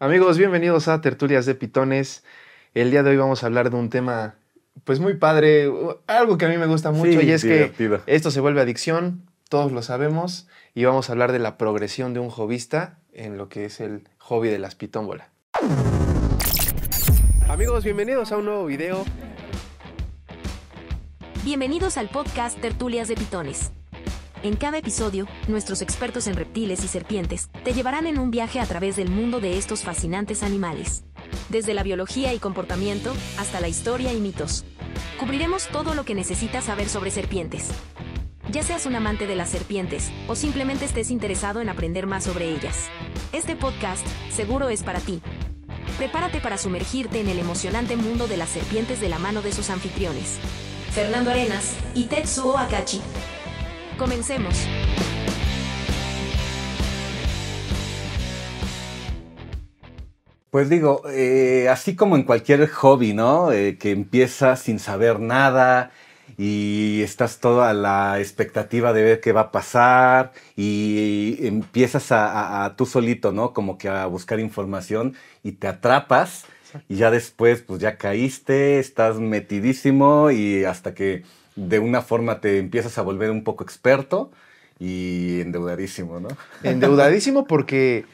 Amigos, bienvenidos a Tertulias de Pitones. El día de hoy vamos a hablar de un tema, pues muy padre, algo que a mí me gusta mucho y es que esto se vuelve adicción, todos lo sabemos, y vamos a hablar de la progresión de un jovista en lo que es el hobby de las pitónbolas. Amigos, bienvenidos a un nuevo video. Bienvenidos al podcast Tertulias de Pitones. En cada episodio, nuestros expertos en reptiles y serpientes te llevarán en un viaje a través del mundo de estos fascinantes animales. Desde la biología y comportamiento, hasta la historia y mitos. Cubriremos todo lo que necesitas saber sobre serpientes. Ya seas un amante de las serpientes, o simplemente estés interesado en aprender más sobre ellas. Este podcast, seguro es para ti. Prepárate para sumergirte en el emocionante mundo de las serpientes de la mano de sus anfitriones. Fernando Arenas y Tetsuo Akachi. Comencemos. Pues digo, eh, así como en cualquier hobby, ¿no? Eh, que empiezas sin saber nada y estás toda la expectativa de ver qué va a pasar y empiezas a, a tú solito, ¿no? Como que a buscar información y te atrapas y ya después pues ya caíste, estás metidísimo y hasta que de una forma te empiezas a volver un poco experto y endeudadísimo, ¿no? Endeudadísimo porque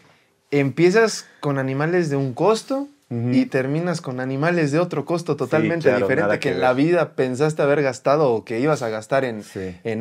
empiezas con animales de un costo y terminas con animales de otro costo totalmente diferente que, en la vida pensaste haber gastado o que ibas a gastar en,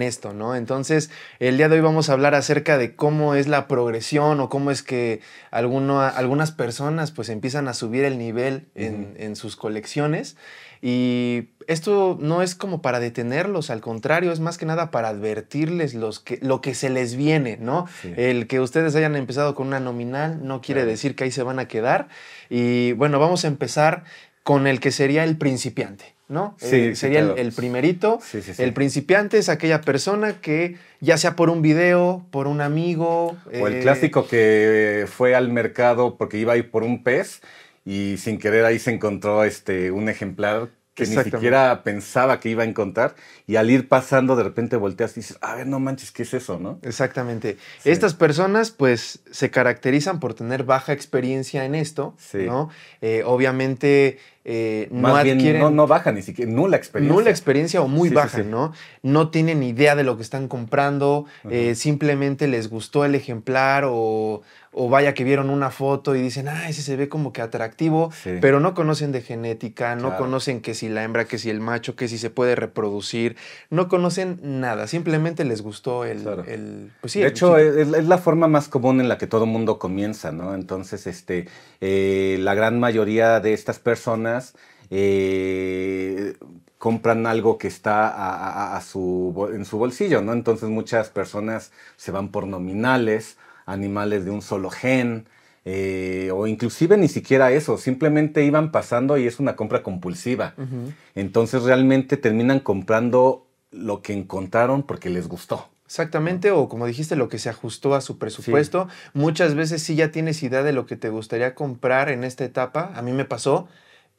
esto, ¿no? Entonces, el día de hoy vamos a hablar acerca de cómo es la progresión o cómo es que algunas personas pues empiezan a subir el nivel en, en sus colecciones y esto no es como para detenerlos, al contrario, es más que nada para advertirles los que, lo que se les viene, ¿no? El que ustedes hayan empezado con una nominal no quiere decir que ahí se van a quedar. Y bueno, vamos a empezar con el que sería el principiante. ¿no? Sí, eh, sería el, primerito. el principiante es aquella persona que, ya sea por un video, por un amigo. O el eh, clásico que fue al mercado porque iba a ir por un pez y sin querer ahí se encontró este, un ejemplar que ni siquiera pensaba que iba a encontrar y al ir pasando de repente volteas y dices, a ver, no manches, ¿qué es eso, no? Exactamente. Estas personas pues se caracterizan por tener baja experiencia en esto, sí. Eh, obviamente eh, no Más Bien, no, no, baja ni siquiera, nula experiencia. Nula experiencia o muy baja, ¿no? No tienen idea de lo que están comprando, eh, simplemente les gustó el ejemplar o, vaya que vieron una foto y dicen, ah, ese se ve como que atractivo, pero no conocen de genética, no conocen que si la hembra, que si el macho, que si se puede reproducir, no conocen nada, simplemente les gustó el... el pues de hecho, es, la forma más común en la que todo mundo comienza, ¿no? Entonces, este, eh, la gran mayoría de estas personas eh, compran algo que está en su bolsillo, ¿no? Entonces muchas personas se van por nominales, animales de un solo gen, eh, o inclusive ni siquiera eso, simplemente iban pasando y es una compra compulsiva. Entonces realmente terminan comprando lo que encontraron porque les gustó. Exactamente, o como dijiste, lo que se ajustó a su presupuesto. Muchas veces sí ya tienes idea de lo que te gustaría comprar en esta etapa. A mí me pasó,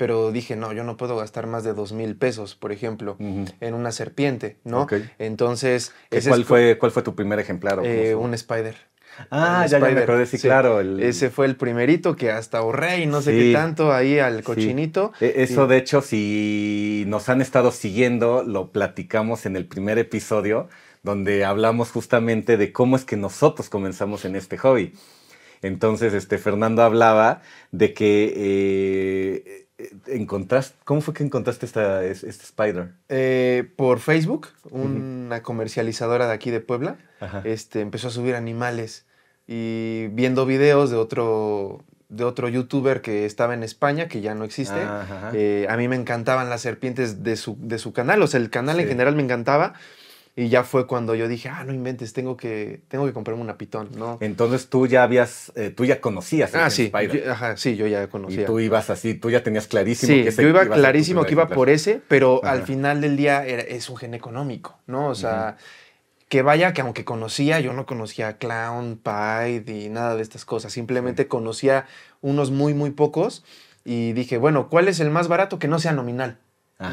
pero dije, no, yo no puedo gastar más de dos mil pesos, por ejemplo, en una serpiente, ¿no? Entonces... ¿Cuál, fue, ¿Cuál fue tu primer ejemplar? Eh, un spider. Ah, ya, ya, me sí, claro. Ese fue el primerito que hasta ahorré y no sé qué tanto ahí al cochinito. E, eso, de hecho, si nos han estado siguiendo, lo platicamos en el primer episodio, donde hablamos justamente de cómo es que nosotros comenzamos en este hobby. Entonces, este, Fernando hablaba de que eh, eh, encontraste, ¿cómo fue que encontraste esta, este spider? Eh, por Facebook, una comercializadora de aquí de Puebla, este, empezó a subir animales y viendo videos de otro, de otro youtuber que estaba en España, que ya no existe. Ah, eh, a mí me encantaban las serpientes de su, canal, o sea, el canal en general me encantaba. Y ya fue cuando yo dije, ah, no inventes, tengo que, tengo que comprarme una pitón, ¿no? Entonces tú ya habías, eh, tú ya conocías. Ah, sí, yo, ajá, sí, yo ya conocía. Y tú ibas así, tú ya tenías clarísimo que yo iba clarísimo que iba por ese, pero al final del día es un gen económico, ¿no? O sea, que vaya que aunque conocía, yo no conocía Clown, Pied y nada de estas cosas, simplemente conocía unos muy, muy pocos y dije, bueno, ¿cuál es el más barato que no sea nominal?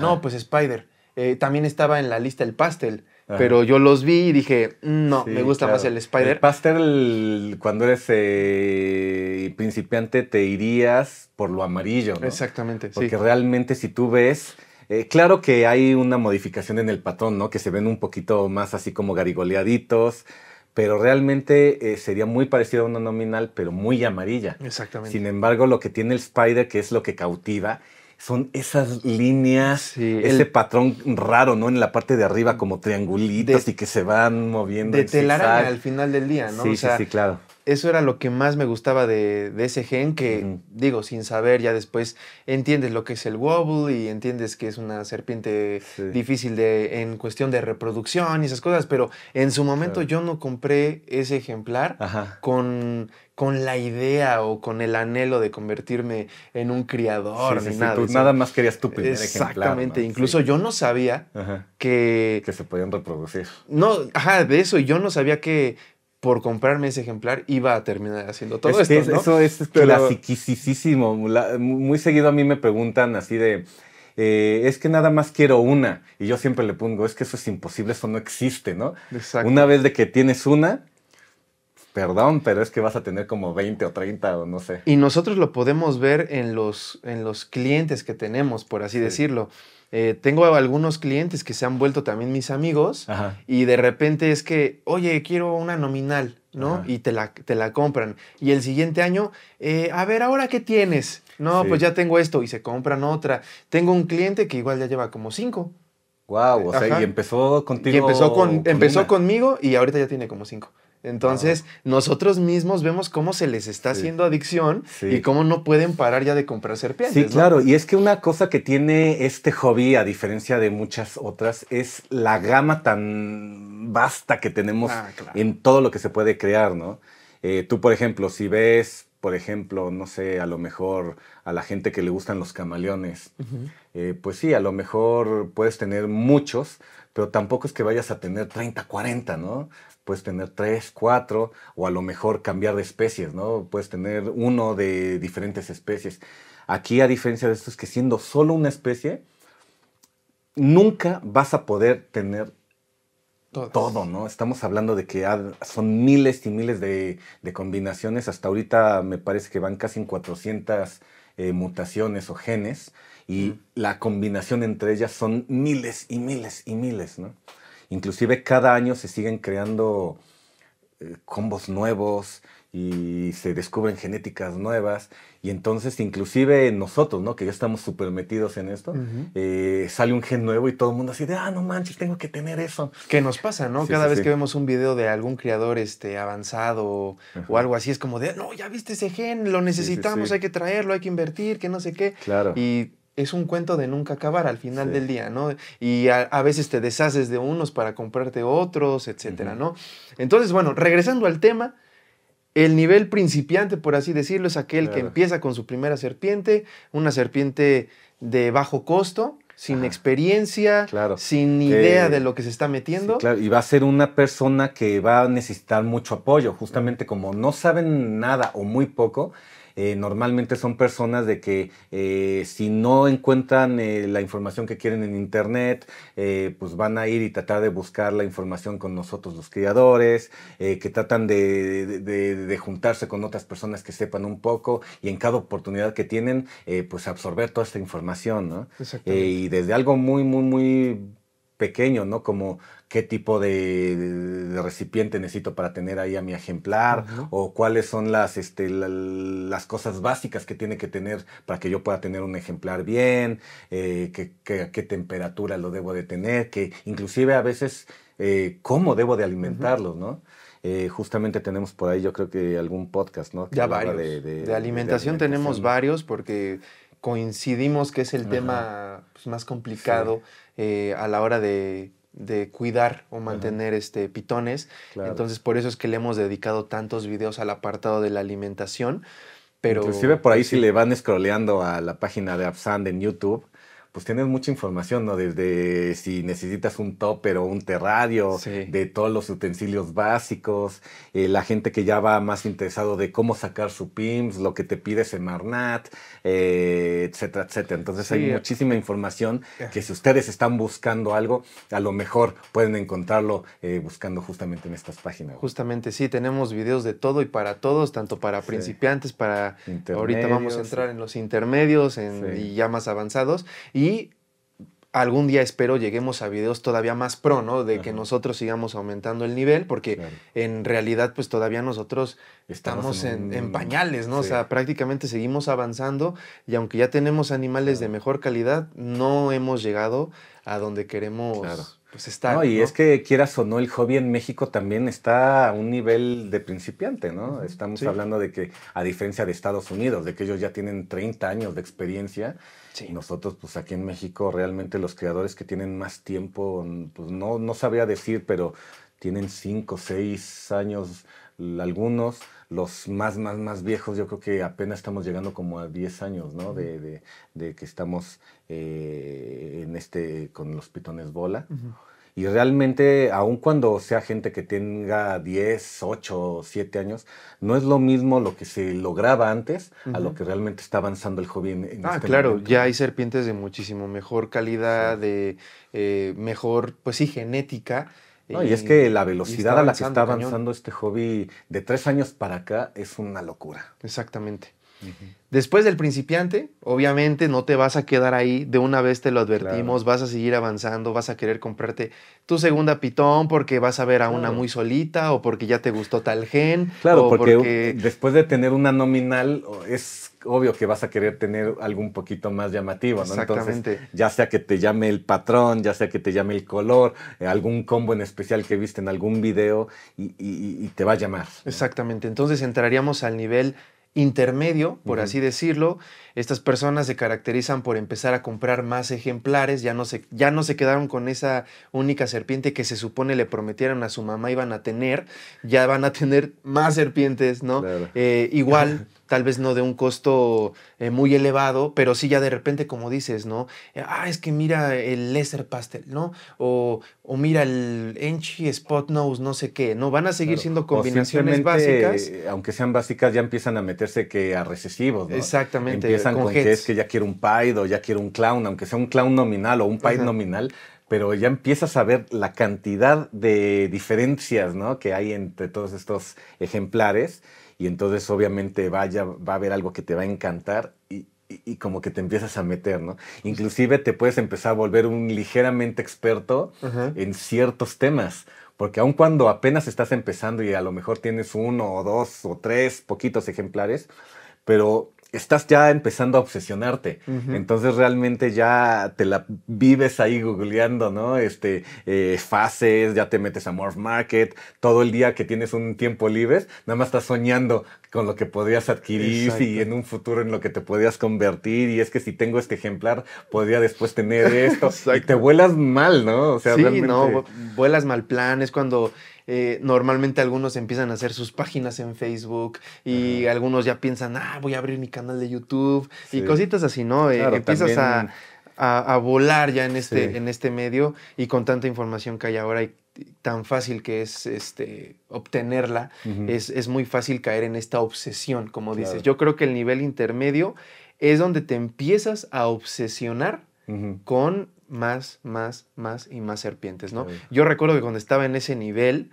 No, pues Spider. Eh, también estaba en la lista el pastel. Pero yo los vi y dije, mm, no, me gusta más el Spider. El pastel, cuando eres eh, principiante, te irías por lo amarillo. Exactamente. Porque realmente si tú ves, eh, claro que hay una modificación en el patrón, ¿no? Que se ven un poquito más así como garigoleaditos, pero realmente eh, sería muy parecido a una nominal, pero muy amarilla. Exactamente. Sin embargo, lo que tiene el Spider, que es lo que cautiva, son esas líneas, ese patrón raro, ¿no? En la parte de arriba como triangulitos y que se van moviendo. De telaraña al final del día, ¿no? Sí, sí, sí, claro eso era lo que más me gustaba de, ese gen, que digo, sin saber, ya después entiendes lo que es el wobble y entiendes que es una serpiente difícil de, en cuestión de reproducción y esas cosas, pero en su momento yo no compré ese ejemplar con con la idea o con el anhelo de convertirme en un criador ni nada. nada más querías tu primer Exactamente. Ejemplar, Incluso yo no sabía que... Que se podían reproducir. No, ajá, de eso. Yo no sabía que por comprarme ese ejemplar iba a terminar haciendo todo esto. Eso es Pero... Muy seguido a mí me preguntan así de. Eh, es que nada más quiero una. Y yo siempre le pongo, es que eso es imposible, eso no existe, ¿no? Exacto. Una vez de que tienes una, perdón, pero es que vas a tener como 20 o 30 o no sé. Y nosotros lo podemos ver en los, en los clientes que tenemos, por así decirlo. Eh, tengo algunos clientes que se han vuelto también mis amigos y de repente es que, oye, quiero una nominal, ¿no? Y te la, compran. Y el siguiente año, eh, a ver, ¿ahora qué tienes? No, pues ya tengo esto y se compran otra. Tengo un cliente que igual ya lleva como cinco. Wow, o sea, y empezó contigo. Y empezó, empezó conmigo y ahorita ya tiene como cinco. Entonces, nosotros mismos vemos cómo se les está haciendo adicción y cómo no pueden parar ya de comprar serpientes. Sí, claro. Y es que una cosa que tiene este hobby, a diferencia de muchas otras, es la gama tan vasta que tenemos ah, en todo lo que se puede crear, ¿no? Eh, tú, por ejemplo, si ves, por ejemplo, no sé, a lo mejor a la gente que le gustan los camaleones, eh, pues sí, a lo mejor puedes tener muchos, pero tampoco es que vayas a tener 30, 40, ¿no? puedes tener tres, cuatro, o a lo mejor cambiar de especies, ¿no? Puedes tener uno de diferentes especies. Aquí, a diferencia de esto, es que siendo solo una especie, nunca vas a poder tener todo, ¿no? Estamos hablando de que son miles y miles de, combinaciones. Hasta ahorita me parece que van casi en 400 eh, mutaciones o genes. Y la combinación entre ellas son miles y miles y miles, ¿no? Inclusive cada año se siguen creando eh, combos nuevos y se descubren genéticas nuevas. Y entonces inclusive nosotros, ¿no? Que ya estamos súper metidos en esto, eh, sale un gen nuevo y todo el mundo así de, ah, no manches, tengo que tener eso. Que nos pasa, ¿no? Cada vez que vemos un video de algún creador este, avanzado o algo así, es como de, no, ya viste ese gen, lo necesitamos, hay que traerlo, hay que invertir, que no sé qué. Claro. Y es un cuento de nunca acabar al final del día, ¿no? Y a, veces te deshaces de unos para comprarte otros, etcétera, ¿no? Entonces, bueno, regresando al tema, el nivel principiante, por así decirlo, es aquel que empieza con su primera serpiente, una serpiente de bajo costo, sin experiencia, claro. sin idea de lo que se está metiendo. claro. Y va a ser una persona que va a necesitar mucho apoyo, justamente como no saben nada o muy poco, eh, normalmente son personas de que eh, si no encuentran eh, la información que quieren en internet, pues van a ir y tratar de buscar la información con nosotros los criadores, que tratan de, juntarse con otras personas que sepan un poco y en cada oportunidad que tienen, pues absorber toda esta información, ¿no? y desde algo muy, muy, muy pequeño, ¿no? Como qué tipo de, recipiente necesito para tener ahí a mi ejemplar o cuáles son las, este, las cosas básicas que tiene que tener para que yo pueda tener un ejemplar bien, eh, qué, temperatura lo debo de tener, que inclusive a veces eh, cómo debo de alimentarlos, ¿no? Eh, justamente tenemos por ahí, yo creo que algún podcast, ¿no? ya varios. De, alimentación tenemos varios porque coincidimos que es el tema pues, más complicado eh, a la hora de de cuidar o mantener este, pitones. Entonces, por eso es que le hemos dedicado tantos videos al apartado de la alimentación. Pero, Inclusive por ahí si pues le van scrolleando a la página de Absand en YouTube, pues tienes mucha información, ¿no? Desde si necesitas un topper o un terradio, de todos los utensilios básicos, eh, la gente que ya va más interesado de cómo sacar su PIMS, lo que te pides en Marnat, eh, etcétera, etcétera. Entonces hay eh, muchísima información que si ustedes están buscando algo, a lo mejor pueden encontrarlo buscando justamente en estas páginas. Justamente, sí, tenemos videos de todo y para todos, tanto para principiantes, para... Ahorita vamos a entrar en los intermedios en, y ya más avanzados. Y algún día espero lleguemos a videos todavía más pro, ¿no? De que nosotros sigamos aumentando el nivel, porque en realidad pues todavía nosotros estamos, en, pañales, ¿no? O sea, prácticamente seguimos avanzando y aunque ya tenemos animales de mejor calidad, no hemos llegado a donde queremos. Pues estar, no, y es que quieras o no, el hobby en México también está a un nivel de principiante, ¿no? Estamos hablando de que, a diferencia de Estados Unidos, de que ellos ya tienen 30 años de experiencia, y Nosotros, pues aquí en México, realmente los creadores que tienen más tiempo, pues no, sabría decir, pero tienen cinco, seis años algunos, los más, más, más viejos, yo creo que apenas estamos llegando como a diez años, ¿no? De, que estamos eh, en este, con los pitones bola. Y realmente, aun cuando sea gente que tenga 10, 8, 7 años, no es lo mismo lo que se lograba antes a lo que realmente está avanzando el hobby en, este Ah, claro, ya hay serpientes de muchísimo mejor calidad, de eh, mejor, pues sí, genética. y, es que eh, la velocidad a la que está avanzando este hobby de tres años para acá es una locura. Exactamente. Después del principiante, obviamente no te vas a quedar ahí, de una vez te lo advertimos, vas a seguir avanzando, vas a querer comprarte tu segunda pitón porque vas a ver a una muy solita o porque ya te gustó tal gen. Claro, porque, después de tener una nominal es obvio que vas a querer tener algo un poquito más llamativo, ¿no? Exactamente. ya sea que te llame el patrón, ya sea que te llame el color, eh, algún combo en especial que viste en algún video y, te va a llamar. Exactamente, entonces entraríamos al nivel intermedio, por así decirlo. Estas personas se caracterizan por empezar a comprar más ejemplares, ya no, se, ya no se quedaron con esa única serpiente que se supone le prometieron a su mamá iban a tener, ya van a tener más serpientes, ¿no? Eh, igual tal vez no de un costo eh, muy elevado, pero sí ya de repente, como dices, ¿no? Eh, ah, es que mira el Lesser Pastel, ¿no? O, o mira el Enchi Spot Nose, no sé qué, ¿no? Van a seguir siendo combinaciones básicas. Eh, aunque sean básicas, ya empiezan a meterse que a recesivos, ¿no? Exactamente. Empiezan con, que es que ya quiero un Pied o ya quiero un Clown, aunque sea un Clown nominal o un Pied nominal, pero ya empiezas a ver la cantidad de diferencias ¿no? que hay entre todos estos ejemplares y entonces obviamente vaya, va a haber algo que te va a encantar y, como que te empiezas a meter, ¿no? Inclusive te puedes empezar a volver un ligeramente experto en ciertos temas, porque aun cuando apenas estás empezando y a lo mejor tienes uno o dos o tres poquitos ejemplares, pero estás ya empezando a obsesionarte. Entonces realmente ya te la vives ahí googleando, ¿no? Este, eh, fases, ya te metes a Morph Market, todo el día que tienes un tiempo libre, nada más estás soñando con lo que podrías adquirir y en un futuro en lo que te podrías convertir. Y es que si tengo este ejemplar, podría después tener esto. y te vuelas mal, ¿no? O sea, sí, no, vuelas mal planes cuando eh, normalmente algunos empiezan a hacer sus páginas en Facebook y algunos ya piensan, ah, voy a abrir mi canal de YouTube y cositas así, ¿no? Eh, empiezas a, volar ya en este, en este medio y con tanta información que hay ahora y tan fácil que es este, obtenerla, es, muy fácil caer en esta obsesión, como dices. Yo creo que el nivel intermedio es donde te empiezas a obsesionar con más, más, más y más serpientes, ¿no? Yo recuerdo que cuando estaba en ese nivel,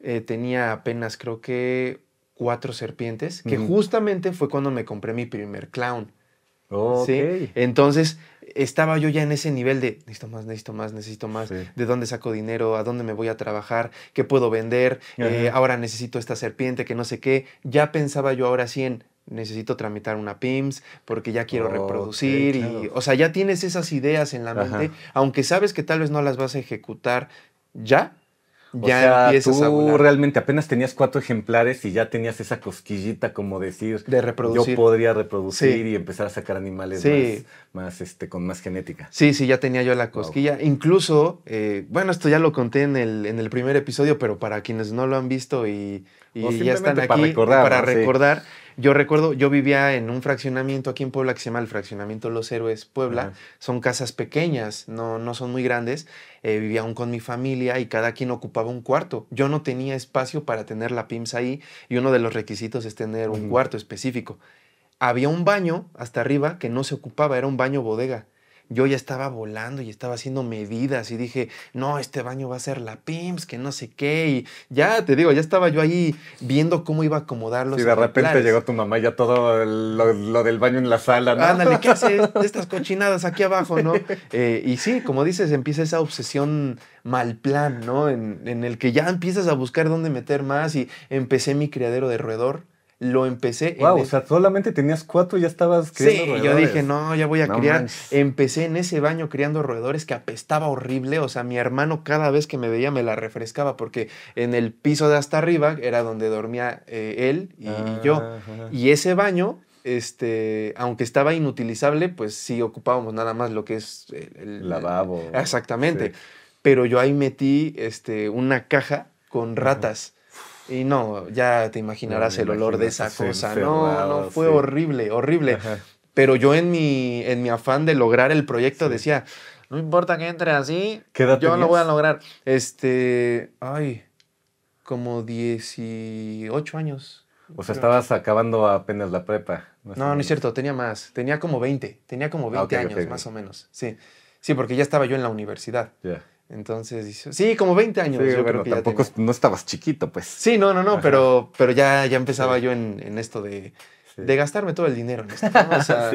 eh, tenía apenas creo que cuatro serpientes, que justamente fue cuando me compré mi primer clown. Entonces estaba yo ya en ese nivel de necesito más, necesito más, necesito más, de dónde saco dinero, a dónde me voy a trabajar, qué puedo vender, eh, ahora necesito esta serpiente, que no sé qué. Ya pensaba yo ahora sí en necesito tramitar una PIMS porque ya quiero reproducir y o sea, ya tienes esas ideas en la mente, aunque sabes que tal vez no las vas a ejecutar ya. ya sea, tú realmente apenas tenías cuatro ejemplares y ya tenías esa cosquillita como decir de reproducir. yo podría reproducir y empezar a sacar animales más, más, este, con más genética. Sí, sí, ya tenía yo la cosquilla. Incluso, eh, bueno, esto ya lo conté en el, en el primer episodio, pero para quienes no lo han visto y, y ya están aquí para recordar, para recordar yo recuerdo, yo vivía en un fraccionamiento aquí en Puebla que se llama el Fraccionamiento Los Héroes Puebla. Son casas pequeñas, no, no son muy grandes. Eh, vivía aún con mi familia y cada quien ocupaba un cuarto. Yo no tenía espacio para tener la PIMS ahí y uno de los requisitos es tener un cuarto específico. Había un baño hasta arriba que no se ocupaba, era un baño bodega yo ya estaba volando y estaba haciendo medidas y dije, no, este baño va a ser la PIMS, que no sé qué. Y ya te digo, ya estaba yo ahí viendo cómo iba a acomodarlos. Y de repente llegó tu mamá ya todo lo, del baño en la sala, ¿no? Ándale, ¿qué de estas cochinadas aquí abajo, no? Eh, y sí, como dices, empieza esa obsesión mal plan, ¿no? En, en el que ya empiezas a buscar dónde meter más y empecé mi criadero de roedor lo empecé. Wow, o sea, solamente tenías cuatro y ya estabas criando yo dije, no, ya voy a criar. Empecé en ese baño criando roedores que apestaba horrible. O sea, mi hermano cada vez que me veía me la refrescaba porque en el piso de hasta arriba era donde dormía eh, él y, ah, yo. Y ese baño este, aunque estaba inutilizable, pues sí ocupábamos nada más lo que es el, lavabo. Exactamente. Pero yo ahí metí este, una caja con ratas. Y no, ya te imaginarás el olor de esa cosa. No, no, fue horrible, horrible. Pero yo en mi, en mi afán de lograr el proyecto decía, no importa que entre así, yo lo voy a lograr. Este, ay, como 18 años. O sea, estabas acabando apenas la prepa. No, no, es cierto, tenía más. Tenía como 20, tenía como 20 años más o menos. Sí. Sí, porque ya estaba yo en la universidad. Entonces, sí, como 20 años. yo creo que tampoco no estabas chiquito, pues. Sí, no, no, no, pero, pero ya, ya empezaba yo en, esto de, gastarme todo el dinero en esto. O sea,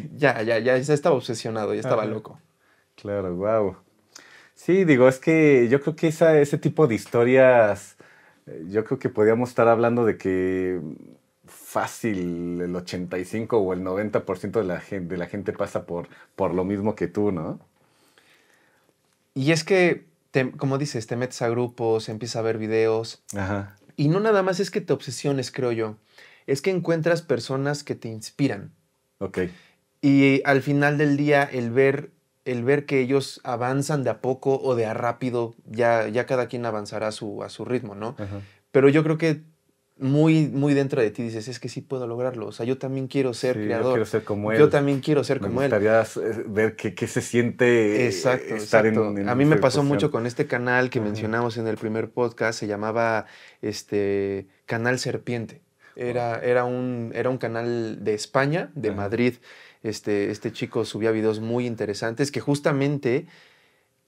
ya, ya, ya, estaba obsesionado, ya estaba loco. Claro, guau. Sí, digo, es que yo creo que esa, ese tipo de historias, eh, yo creo que podíamos estar hablando de que fácil el 85 o el 90% de la gente, de la gente pasa por, por lo mismo que tú, ¿no? Y es que, como dices, te metes a grupos, empiezas a ver videos. Y no nada más es que te obsesiones, creo yo. Es que encuentras personas que te inspiran. Ok. Y al final del día, el ver, el ver que ellos avanzan de a poco o de a rápido, ya, ya cada quien avanzará a su, a su ritmo, ¿no? Pero yo creo que muy, muy dentro de ti dices, es que sí puedo lograrlo. O sea, yo también quiero ser creador. Yo quiero ser como él. Yo también quiero ser como él. Me gustaría eh, ver qué se siente eh, estar En, A mí me pasó mucho con este canal que mencionamos en el primer podcast. Se llamaba este, Canal Serpiente. Era, era, un, era un canal de España, de Madrid. Este, este chico subía videos muy interesantes que justamente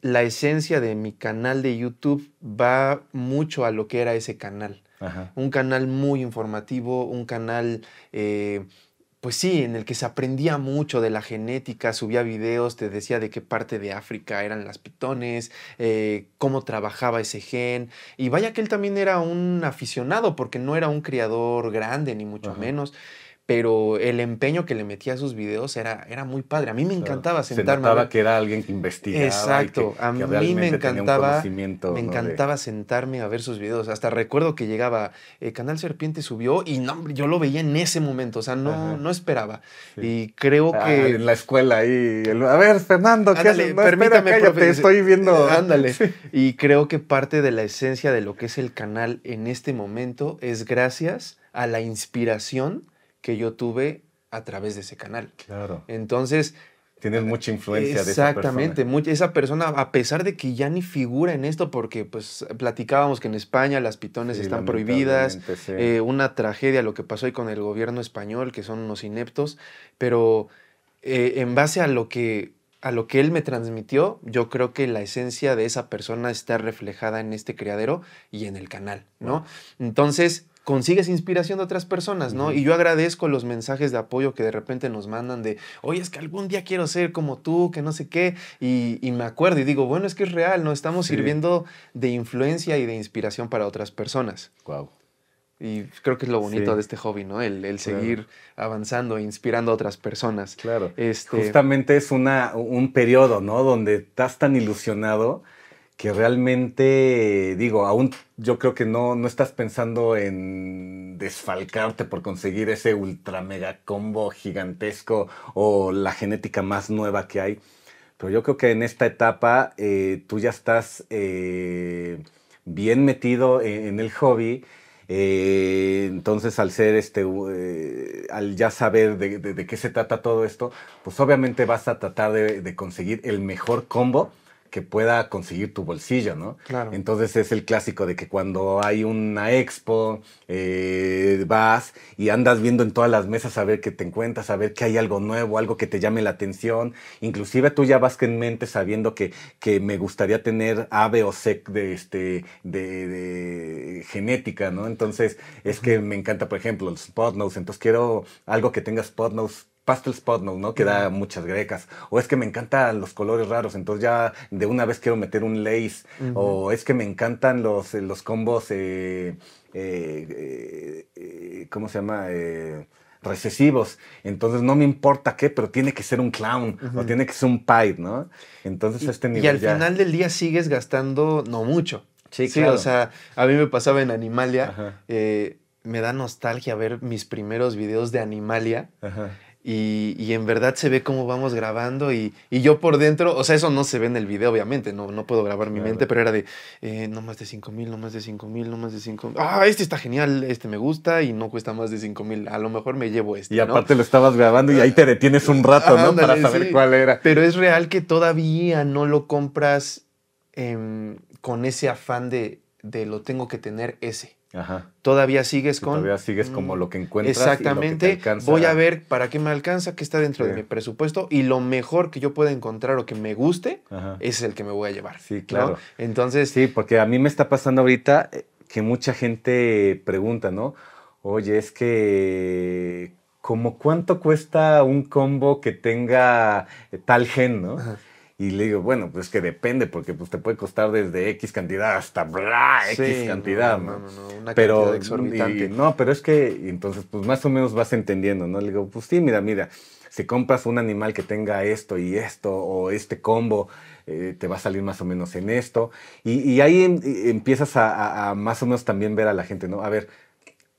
la esencia de mi canal de YouTube va mucho a lo que era ese canal un canal muy informativo, un canal... Eh, pues sí, en el que se aprendía mucho de la genética, subía videos, te decía de qué parte de África eran las pitones, eh, cómo trabajaba ese gen. Y vaya que él también era un aficionado, porque no era un criador grande, ni mucho menos pero el empeño que le metía a sus videos era, era muy padre. A mí me encantaba sentarme. Se notaba que era alguien que investigaba. Exacto. a mí me encantaba. Me encantaba sentarme a ver sus videos. Hasta recuerdo que llegaba, el eh, Canal Serpiente subió y yo lo veía en ese momento. O sea, no, no esperaba. Y creo ah, que. en la escuela ahí. a ver, Fernando, ¿qué permítame, cállate, estoy viendo. Eh, ándale. Y creo que parte de la esencia de lo que es el canal en este momento es gracias a la inspiración que yo tuve a través de ese canal. Claro. Entonces... Tienes eh, mucha influencia de esa persona. Exactamente. Esa persona, a pesar de que ya ni figura en esto, porque pues platicábamos que en España las pitones están prohibidas, eh, una tragedia lo que pasó ahí con el gobierno español, que son unos ineptos, pero eh, en base a lo que a lo que él me transmitió, yo creo que la esencia de esa persona está reflejada en este criadero y en el canal, ¿no? Entonces, consigues inspiración de otras personas, ¿no? Y yo agradezco los mensajes de apoyo que de repente nos mandan de, oye, es que algún día quiero ser como tú, que no sé qué, y, me acuerdo y digo, bueno, es que es real, ¿no? Estamos sirviendo de influencia y de inspiración para otras personas. Wow. Y creo que es lo bonito de este hobby, ¿no? El, seguir avanzando e inspirando a otras personas. Claro. Este Justamente es un periodo, ¿no? Donde estás tan ilusionado que realmente, digo, aún yo creo que no, no estás pensando en desfalcarte por conseguir ese ultra mega combo gigantesco o la genética más nueva que hay. Pero yo creo que en esta etapa eh, tú ya estás eh, bien metido e, en, el hobby. Eh, entonces, al ser este, al ya saber de, qué se trata todo esto, pues obviamente vas a tratar de, de conseguir el mejor combo que pueda conseguir tu bolsillo, ¿no? Claro. Entonces es el clásico de que cuando hay una expo, eh, vas y andas viendo en todas las mesas a ver qué te encuentras, a ver que hay algo nuevo, algo que te llame la atención. Inclusive tú ya vas en mente sabiendo que, que me gustaría tener ave o C de, este, de, genética, ¿no? Entonces es que me encanta, por ejemplo, los spot Entonces quiero algo que tenga spot pastel spot ¿no? Que da muchas grecas. O es que me encantan los colores raros, entonces ya de una vez quiero meter un lace. O es que me encantan los, eh, los combos, eh, eh, ¿cómo se llama? recesivos. Entonces no me importa qué, pero tiene que ser un clown o tiene que ser un pipe, ¿no? Entonces este nivel Y al final del día sigues gastando no mucho. Sí, sí claro. o sea, a mí me pasaba en Animalia, me da nostalgia ver mis primeros videos de Animalia. Ajá. Y, en verdad se ve cómo vamos grabando y, yo por dentro, o sea, eso no se ve en el video, obviamente, no, no puedo grabar mi mente, pero era de, eh, no más de 5 mil, no más de 5 mil, no más de 5 mil. Ah, este está genial, este me gusta y no cuesta más de 5 mil, a lo mejor me llevo este. Y aparte lo estabas grabando y ahí te detienes un ah, rato, ¿no? Para saber cuál era. Pero es real que todavía no lo compras em, con ese afán de, de lo tengo que tener ese. Ajá. Todavía sigues con. Todavía sigues como mm, lo que encuentras. Exactamente. que alcanza. Voy a ver para qué me alcanza, qué está dentro de mi presupuesto y lo mejor que yo pueda encontrar o que me guste es el que me voy a llevar. Sí, claro. Entonces. Sí, porque a mí me está pasando ahorita eh, que mucha gente pregunta, ¿no? Oye, es que. ¿Cómo cuánto cuesta un combo que tenga eh, tal gen, no? Y le digo, bueno, pues que depende, porque pues te puede costar desde X cantidad hasta bla, X cantidad, ¿no? no, no, una pero, cantidad mm, exorbitante. no, pero es que, entonces, pues más o menos vas entendiendo, ¿no? Le digo, pues sí, mira, mira, si compras un animal que tenga esto y esto, o este combo, eh, te va a salir más o menos en esto. Y, ahí em, empiezas a, más o menos también ver a la gente, ¿no? A ver,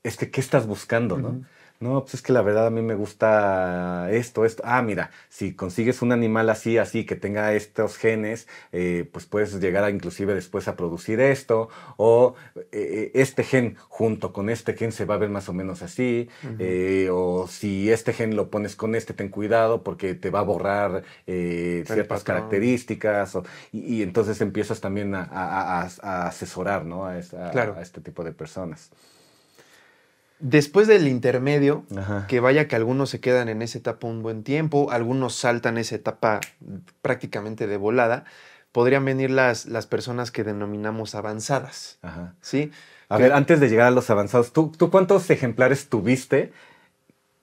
es que, ¿qué estás buscando, no? No, pues es que la verdad a mí me gusta esto, esto. Ah, mira, si consigues un animal así, así, que tenga estos genes, eh, pues puedes llegar a, inclusive después a producir esto, o eh, eh, este gen junto con este gen se va a ver más o menos así, o si este gen lo pones con este, ten cuidado porque te va a borrar ciertas características, y, entonces empiezas también a, asesorar ¿no? a este tipo de personas. Después del intermedio, que vaya que algunos se quedan en esa etapa un buen tiempo, algunos saltan esa etapa prácticamente de volada, podrían venir las, las personas que denominamos avanzadas. ¿Sí? A ver, antes de llegar a los avanzados, ¿tú, cuántos ejemplares tuviste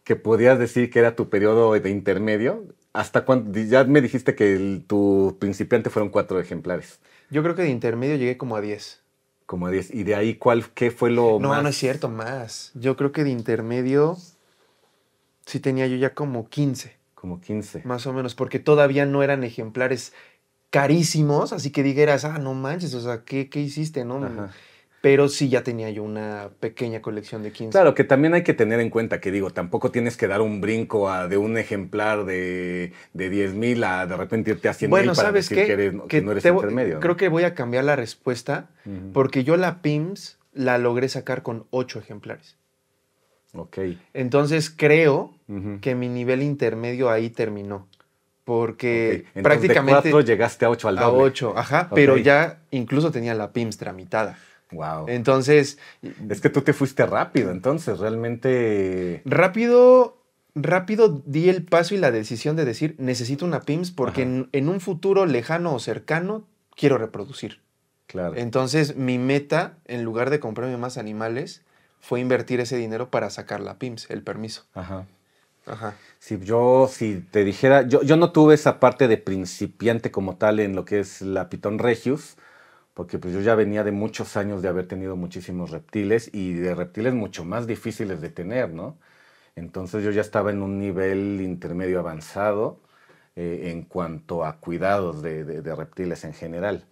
que podías decir que era tu periodo de intermedio? ¿Hasta Ya me dijiste que tu principiante fueron cuatro ejemplares. Yo creo que de intermedio llegué como a diez. Como 10. ¿Y de ahí cuál, qué fue lo no, más? No, no es cierto, más. Yo creo que de intermedio sí tenía yo ya como 15. Como 15. Más o menos, porque todavía no eran ejemplares carísimos, así que dijeras, ah, no manches, o sea, ¿qué, qué hiciste? No, Ajá pero sí ya tenía yo una pequeña colección de 15. Claro, que también hay que tener en cuenta que digo, tampoco tienes que dar un brinco a, de un ejemplar de, 10,000 a de repente irte a 100,000 ¿sabes Que, no eres Creo que voy a cambiar la respuesta porque yo la PIMS la logré sacar con 8 ejemplares. Ok. Entonces creo que mi nivel intermedio ahí terminó porque prácticamente... llegaste a 8 al doble. A 8, ajá, pero ya incluso tenía la PIMS tramitada. Wow. Entonces. Es que tú te fuiste rápido, entonces, realmente. Rápido. Rápido di el paso y la decisión de decir, necesito una PIMS porque en, un futuro lejano o cercano quiero reproducir. Claro. Entonces, mi meta, en lugar de comprarme más animales, fue invertir ese dinero para sacar la PIMS, el permiso. Ajá. Ajá. Si yo, si te dijera, yo, yo no tuve esa parte de principiante como tal en lo que es la Pitón Regius, porque pues yo ya venía de muchos años de haber tenido muchísimos reptiles y de reptiles mucho más difíciles de tener, ¿no? Entonces yo ya estaba en un nivel intermedio avanzado eh, en cuanto a cuidados de, de, reptiles en general.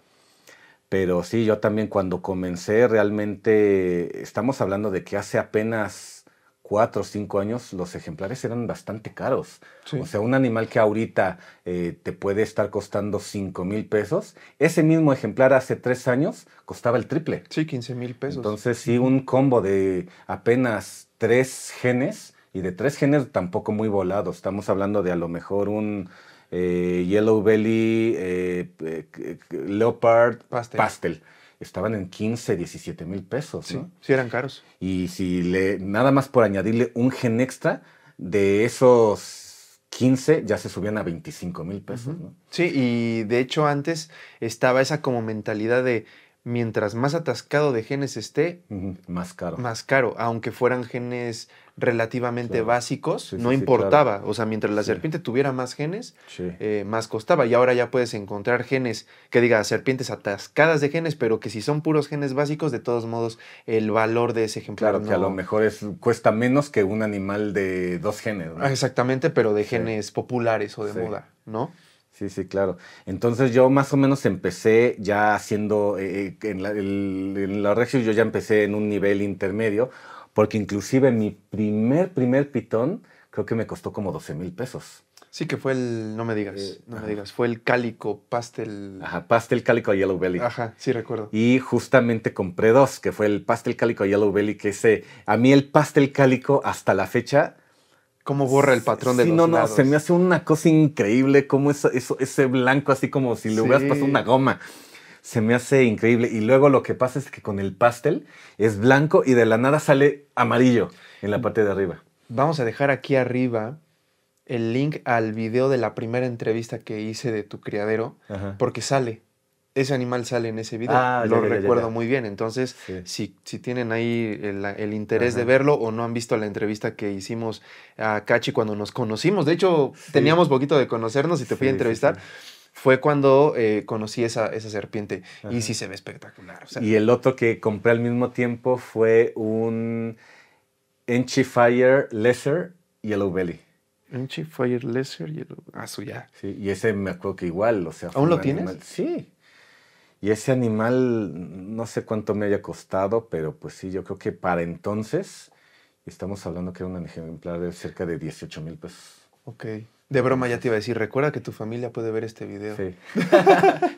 Pero sí, yo también cuando comencé realmente, estamos hablando de que hace apenas cuatro o cinco años los ejemplares eran bastante caros. O sea, un animal que ahorita eh, te puede estar costando cinco mil pesos, ese mismo ejemplar hace tres años costaba el triple. Sí, 15 mil pesos. Entonces, sí, un combo de apenas tres genes y de tres genes tampoco muy volado. Estamos hablando de a lo mejor un... Eh, yellow Belly, eh, Leopard, pastel estaban en 15, 17 mil pesos. Sí, sí eran caros. Y si le, nada más por añadirle un gen extra, de esos 15 ya se subían a 25 mil pesos. ¿no? Sí, y de hecho antes estaba esa como mentalidad de mientras más atascado de genes esté, más caro. Más caro, aunque fueran genes relativamente básicos, no importaba. O sea, mientras la serpiente tuviera más genes, eh, más costaba. Y ahora ya puedes encontrar genes, que diga, serpientes atascadas de genes, pero que si son puros genes básicos, de todos modos, el valor de ese ejemplar. Claro, que a lo mejor es, cuesta menos que un animal de dos genes. Ah, exactamente, pero de genes populares o de moda, ¿no? Sí, sí, claro. Entonces yo más o menos empecé ya haciendo, eh, eh, en, la, región yo ya empecé en un nivel intermedio, porque inclusive mi primer, primer pitón creo que me costó como 12 mil pesos. Sí, que fue el, no me digas, eh, no me digas, fue el cálico pastel. Ajá, pastel cálico Yellow Belly. Ajá, sí recuerdo. Y justamente compré dos, que fue el pastel cálico Yellow Belly, que ese, a mí el pastel cálico hasta la fecha... ¿Cómo borra el patrón de los no, no, se me hace una cosa increíble, como eso, ese blanco así como si le hubieras pasado una goma se me hace increíble. Y luego lo que pasa es que con el pastel es blanco y de la nada sale amarillo en la parte de arriba. Vamos a dejar aquí arriba el link al video de la primera entrevista que hice de tu criadero, porque sale. Ese animal sale en ese video, ah, lo recuerdo muy bien. Entonces, si, si, tienen ahí el, interés de verlo o no han visto la entrevista que hicimos a Cachi cuando nos conocimos, de hecho, teníamos poquito de conocernos y te fui a entrevistar fue cuando eh, conocí esa, esa serpiente y sí se ve espectacular. y el otro que compré al mismo tiempo fue un Enchi Fire Lesser Yellow Belly. Enchi Fire Lesser Yellow Ah, suya. Sí, y ese me acuerdo que igual, o sea. ¿Aún lo tienes? Sí. Y ese animal, no sé cuánto me haya costado, pero pues sí, yo creo que para entonces, estamos hablando que era un ejemplar de cerca de 18 mil pesos. Ok. De broma ya te iba a decir, recuerda que tu familia puede ver este video. Sí.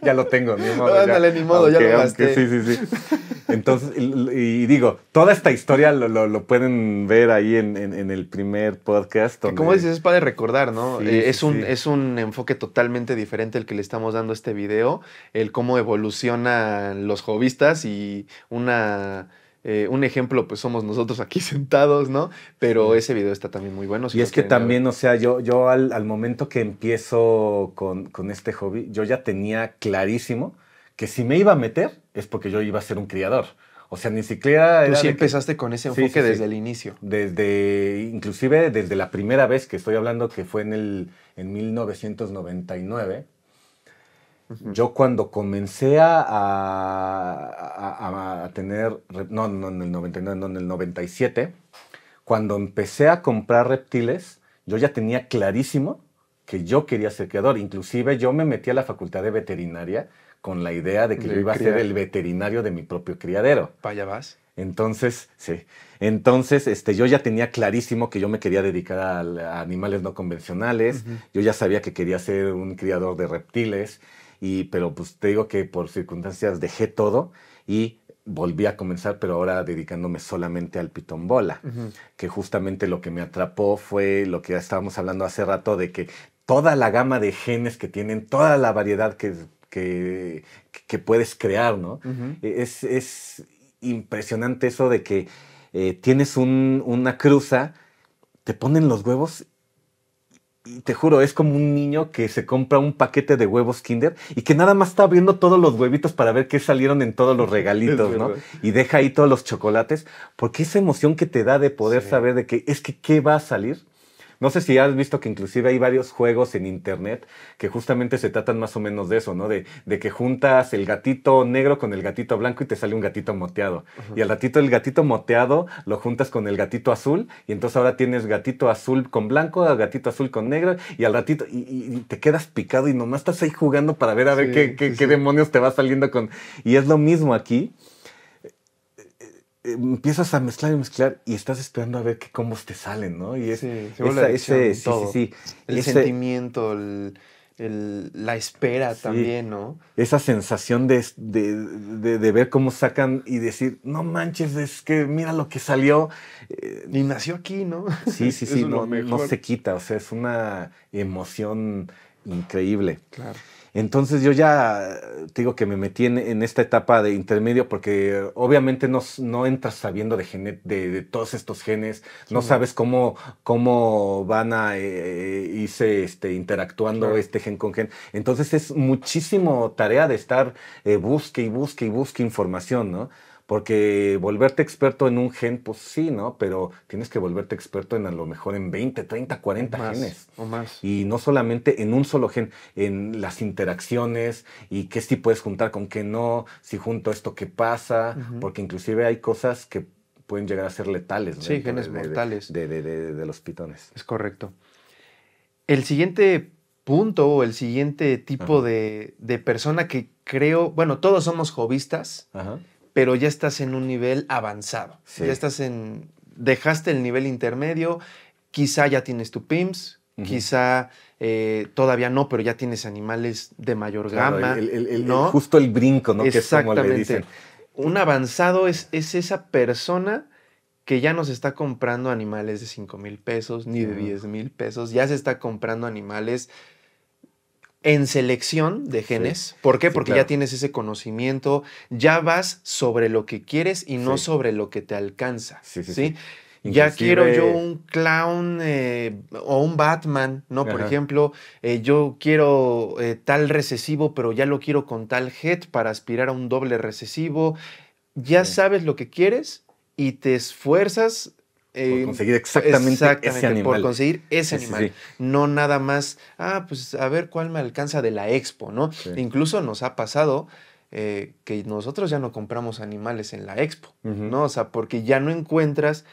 ya lo tengo, ni modo. No, ni modo, ya lo gasté. Sí, sí, sí. Entonces, y, digo, toda esta historia lo, pueden ver ahí en, el primer podcast. Donde... Como dices, es para recordar, ¿no? Eh, es, un, es un enfoque totalmente diferente el que le estamos dando a este video, el cómo evolucionan los hobbyistas y una eh, un ejemplo, pues somos nosotros aquí sentados, ¿no? Pero ese video está también muy bueno. y es que también, o sea, yo, yo al, momento que empiezo con, este hobby, yo ya tenía clarísimo que si me iba a meter es porque yo iba a ser un criador. O sea, ni siquiera... Tú sí empezaste con ese enfoque desde el inicio. Desde, inclusive desde la primera vez que estoy hablando, que fue en, el, en 1999, yo cuando comencé a, tener, no, no en el 99, no en el 97, cuando empecé a comprar reptiles, yo ya tenía clarísimo que yo quería ser criador. Inclusive yo me metí a la facultad de veterinaria con la idea de que yo iba a ser el veterinario de mi propio criadero. Vaya vas. Entonces, sí. Entonces, este, yo ya tenía clarísimo que yo me quería dedicar a, animales no convencionales. Yo ya sabía que quería ser un criador de reptiles y pero pues te digo que por circunstancias dejé todo y volví a comenzar, pero ahora dedicándome solamente al pitón bola, que justamente lo que me atrapó fue lo que ya estábamos hablando hace rato de que toda la gama de genes que tienen, toda la variedad que, que, puedes crear, ¿no? E, es, es, impresionante eso de que eh, tienes una cruza, te ponen los huevos y te juro, es como un niño que se compra un paquete de huevos Kinder y que nada más está abriendo todos los huevitos para ver qué salieron en todos los regalitos, ¿no? Y deja ahí todos los chocolates, porque esa emoción que te da de poder saber de que es que qué va a salir, no sé si has visto que inclusive hay varios juegos en internet que justamente se tratan más o menos de eso, ¿no? De, que juntas el gatito negro con el gatito blanco y te sale un gatito moteado. Y al ratito el gatito moteado lo juntas con el gatito azul y entonces ahora tienes gatito azul con blanco, gatito azul con negro y al ratito y, te quedas picado y nomás estás ahí jugando para ver a ver qué, qué demonios te va saliendo con... Y es lo mismo aquí empiezas a mezclar y mezclar y estás esperando a ver qué cómo te salen, ¿no? Y sí, sí, sí, El sentimiento, la espera también, ¿no? Esa sensación de, ver cómo sacan y decir, no manches, es que mira lo que salió. ni y nació aquí, ¿no? Sí, sí, sí, no, no, se quita, o sea, es una emoción increíble. Claro. Entonces yo ya digo que me metí en, esta etapa de intermedio porque obviamente no, no entras sabiendo de, de, todos estos genes, no sabes cómo, cómo van a eh, eh, irse este, interactuando este gen con gen. Entonces es muchísimo tarea de estar eh, busque y busque y busque información, ¿no? Porque volverte experto en un gen, pues sí, ¿no? Pero tienes que volverte experto en a lo mejor en 20, 30, 40 genes. O más. Y no solamente en un solo gen, en las interacciones y qué sí puedes juntar con qué no, si junto esto qué pasa, porque inclusive hay cosas que pueden llegar a ser letales. ¿no? Sí, genes mortales. De, de, de los pitones. Es correcto. El siguiente punto o el siguiente tipo de, persona que creo, bueno, todos somos jovistas. Ajá pero ya estás en un nivel avanzado. Ya estás en. Dejaste el nivel intermedio, quizá ya tienes tu PIMS, quizá eh, todavía no, pero ya tienes animales de mayor gama. ¿no? justo el brinco, ¿no? Exactamente. Un avanzado es, es esa persona que ya nos está comprando animales de 5 mil pesos, ni de 10 mil pesos, ya se está comprando animales en selección de genes. ¿Por qué? Porque ya tienes ese conocimiento, ya vas sobre lo que quieres y no sobre lo que te alcanza. Sí, Ya quiero yo un clown eh, o un Batman, ¿no? Por ejemplo, eh, yo quiero eh, tal recesivo, pero ya lo quiero con tal head para aspirar a un doble recesivo. Ya sabes lo que quieres y te esfuerzas por eh, conseguir exactamente, ese animal. Por conseguir ese animal. No nada más, ah, pues a ver cuál me alcanza de la expo, ¿no? Incluso nos ha pasado eh, que nosotros ya no compramos animales en la expo, ¿no? O sea, porque ya no encuentras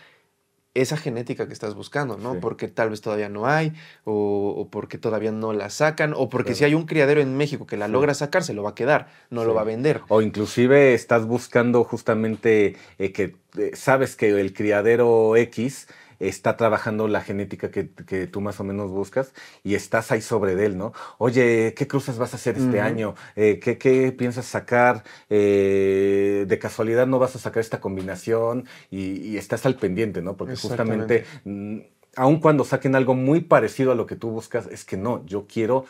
esa genética que estás buscando, ¿no? Porque tal vez todavía no hay, o, porque todavía no la sacan, o porque si hay un criadero en México que la logra sacar, se lo va a quedar, no lo va a vender. O inclusive estás buscando justamente eh, que eh, sabes que el criadero X está trabajando la genética que, tú más o menos buscas y estás ahí sobre él, ¿no? Oye, ¿qué cruzas vas a hacer este año? Eh, ¿qué, piensas sacar? Eh, de casualidad no vas a sacar esta combinación y, estás al pendiente, ¿no? Porque justamente, mm, aun cuando saquen algo muy parecido a lo que tú buscas, es que no, yo quiero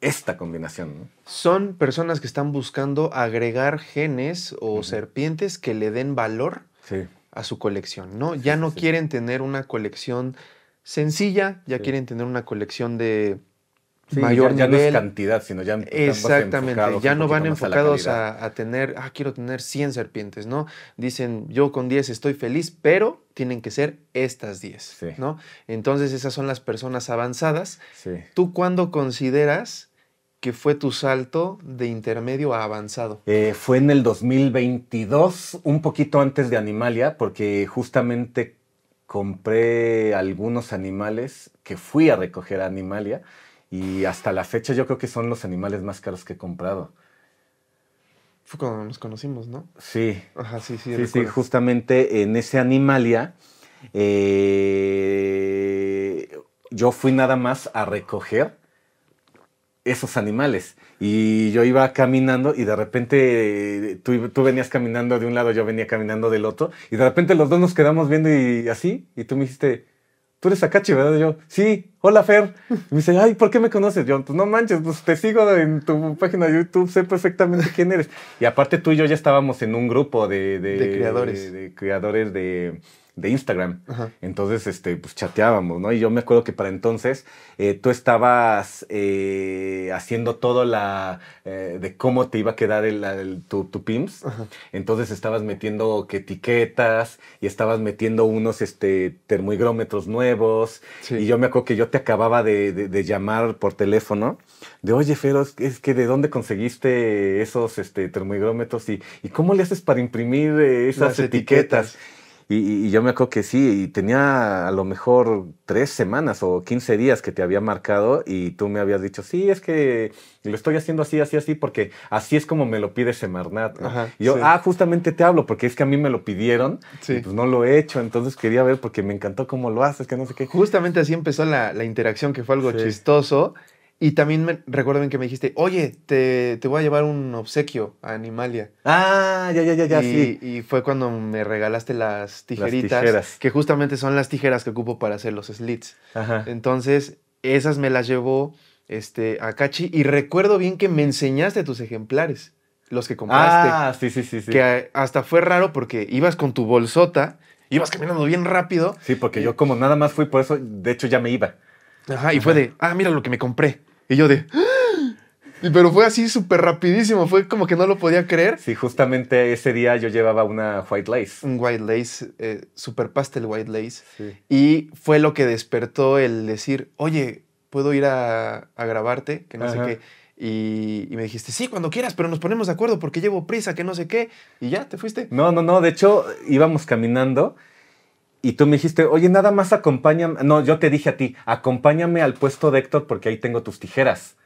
esta combinación. Son personas que están buscando agregar genes o serpientes que le den valor sí a su colección, ¿no? Ya no quieren tener una colección sencilla, ya quieren tener una colección de mayor ya, ya no es cantidad, sino ya Exactamente, ya no van enfocados a, tener, ah, quiero tener 100 serpientes, ¿no? Dicen, yo con 10 estoy feliz, pero tienen que ser estas 10, ¿no? Entonces esas son las personas avanzadas. ¿Tú cuándo consideras fue tu salto de intermedio a avanzado? Eh, fue en el 2022, un poquito antes de Animalia, porque justamente compré algunos animales que fui a recoger a Animalia y hasta la fecha yo creo que son los animales más caros que he comprado. Fue cuando nos conocimos, ¿no? Sí. Ajá, sí, sí. Sí, justamente en ese Animalia eh, yo fui nada más a recoger esos animales. Y yo iba caminando y de repente eh, tú, venías caminando de un lado, yo venía caminando del otro, y de repente los dos nos quedamos viendo y así, y tú me dijiste, tú eres Akachi, ¿verdad? yo, sí, hola Fer. Y me dice, ay, ¿por qué me conoces? Yo, pues no manches, pues te sigo en tu página de YouTube, sé perfectamente quién eres. Y aparte tú y yo ya estábamos en un grupo de... creadores. de creadores de de Instagram. Entonces, este, pues chateábamos, ¿no? Y yo me acuerdo que para entonces eh, tú estabas eh, haciendo todo la eh, de cómo te iba a quedar el, tu, tu, PIMS. Entonces estabas metiendo que etiquetas y estabas metiendo unos este, termoigrómetros nuevos. Y yo me acuerdo que yo te acababa de, llamar por teléfono de oye, Fero, es que de dónde conseguiste esos este, termoigrómetros y, y cómo le haces para imprimir esas etiquetas? Y, yo me acuerdo que sí, y tenía a lo mejor tres semanas o quince días que te había marcado y tú me habías dicho, sí, es que lo estoy haciendo así, así, así, porque así es como me lo pide Semarnat. y yo, ah, justamente te hablo porque es que a mí me lo pidieron, y pues no lo he hecho, entonces quería ver porque me encantó cómo lo haces, que no sé qué. Justamente así empezó la, la interacción, que fue algo chistoso. Y también me, recuerden que me dijiste, oye, te, voy a llevar un obsequio a Animalia. Ah, ya, ya, ya, ya, sí. Y fue cuando me regalaste las tijeritas. Las tijeras. Que justamente son las tijeras que ocupo para hacer los slits. Ajá. Entonces, esas me las llevó este, a Cachi. Y recuerdo bien que me enseñaste tus ejemplares, los que compraste. Ah, sí, sí, sí. sí. Que hasta fue raro porque ibas con tu bolsota, ibas caminando bien rápido. Sí, porque yo como nada más fui por eso, de hecho ya me iba. Ajá, y fue de, ah, mira lo que me compré. Y yo de, ah". pero fue así súper rapidísimo, fue como que no lo podía creer. Sí, justamente ese día yo llevaba una white lace. Un white lace, eh, super pastel white lace. Y fue lo que despertó el decir, oye, ¿puedo ir a, a grabarte? Que no sé qué. Y, y, me dijiste, sí, cuando quieras, pero nos ponemos de acuerdo porque llevo prisa, que no sé qué. Y ya, te fuiste. No, no, no, de hecho íbamos caminando y tú me dijiste, oye, nada más acompáñame. No, yo te dije a ti, acompáñame al puesto de Héctor porque ahí tengo tus tijeras.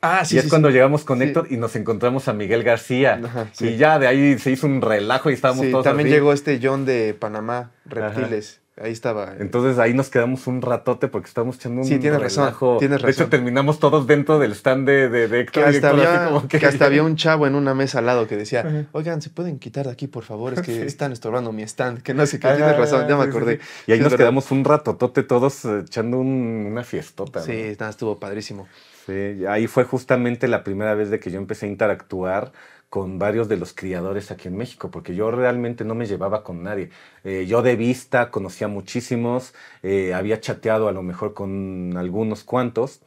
Ah, sí. Y es cuando llegamos con Héctor y nos encontramos a Miguel García. y ya de ahí se hizo un relajo y estábamos todos. También llegó este John de Panamá, Reptiles. Ahí estaba. Entonces ahí nos quedamos un ratote porque estábamos echando un Sí, tienes razón. De hecho, terminamos todos dentro del stand de, de, Héctor. Que hasta, había, hasta había un chavo en una mesa al lado que decía, oigan, ¿se pueden quitar de aquí, por favor? Es que están estorbando mi stand. Que no sé qué. Ah, razón, ya me acordé. Y ahí nos quedamos un ratotote todos eh, echando una fiestota. Sí, estuvo padrísimo. Sí, ahí fue justamente la primera vez de que yo empecé a interactuar con varios de los criadores aquí en México, porque yo realmente no me llevaba con nadie. Eh, yo de vista conocía muchísimos, eh, había chateado a lo mejor con algunos cuantos,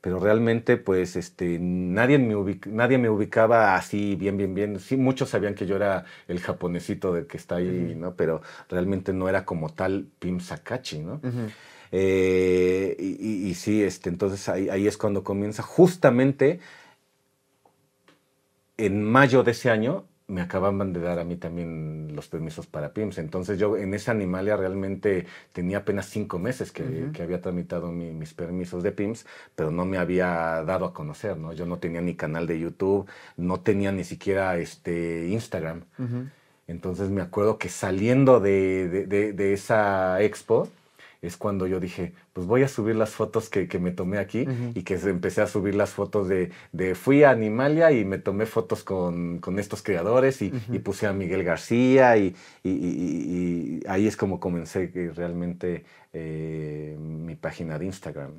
pero realmente pues este, nadie, me nadie me ubicaba así bien, bien, bien. Sí, muchos sabían que yo era el japonesito de que está ahí, ¿no? Pero realmente no era como tal Pim Sakachi, ¿no? Eh, y, sí, este, entonces ahí, ahí es cuando comienza justamente en mayo de ese año me acababan de dar a mí también los permisos para PIMS. Entonces yo en esa animalia realmente tenía apenas cinco meses que, había tramitado mis permisos de PIMS, pero no me había dado a conocer, ¿no? Yo no tenía ni canal de YouTube, no tenía ni siquiera este Instagram. Entonces me acuerdo que saliendo de esa expo, es cuando yo dije, pues voy a subir las fotos que, me tomé aquí y que empecé a subir las fotos de, de, fui a Animalia y me tomé fotos con, con estos creadores y, puse a Miguel García y, y, ahí es como comencé eh, realmente eh, mi página de Instagram.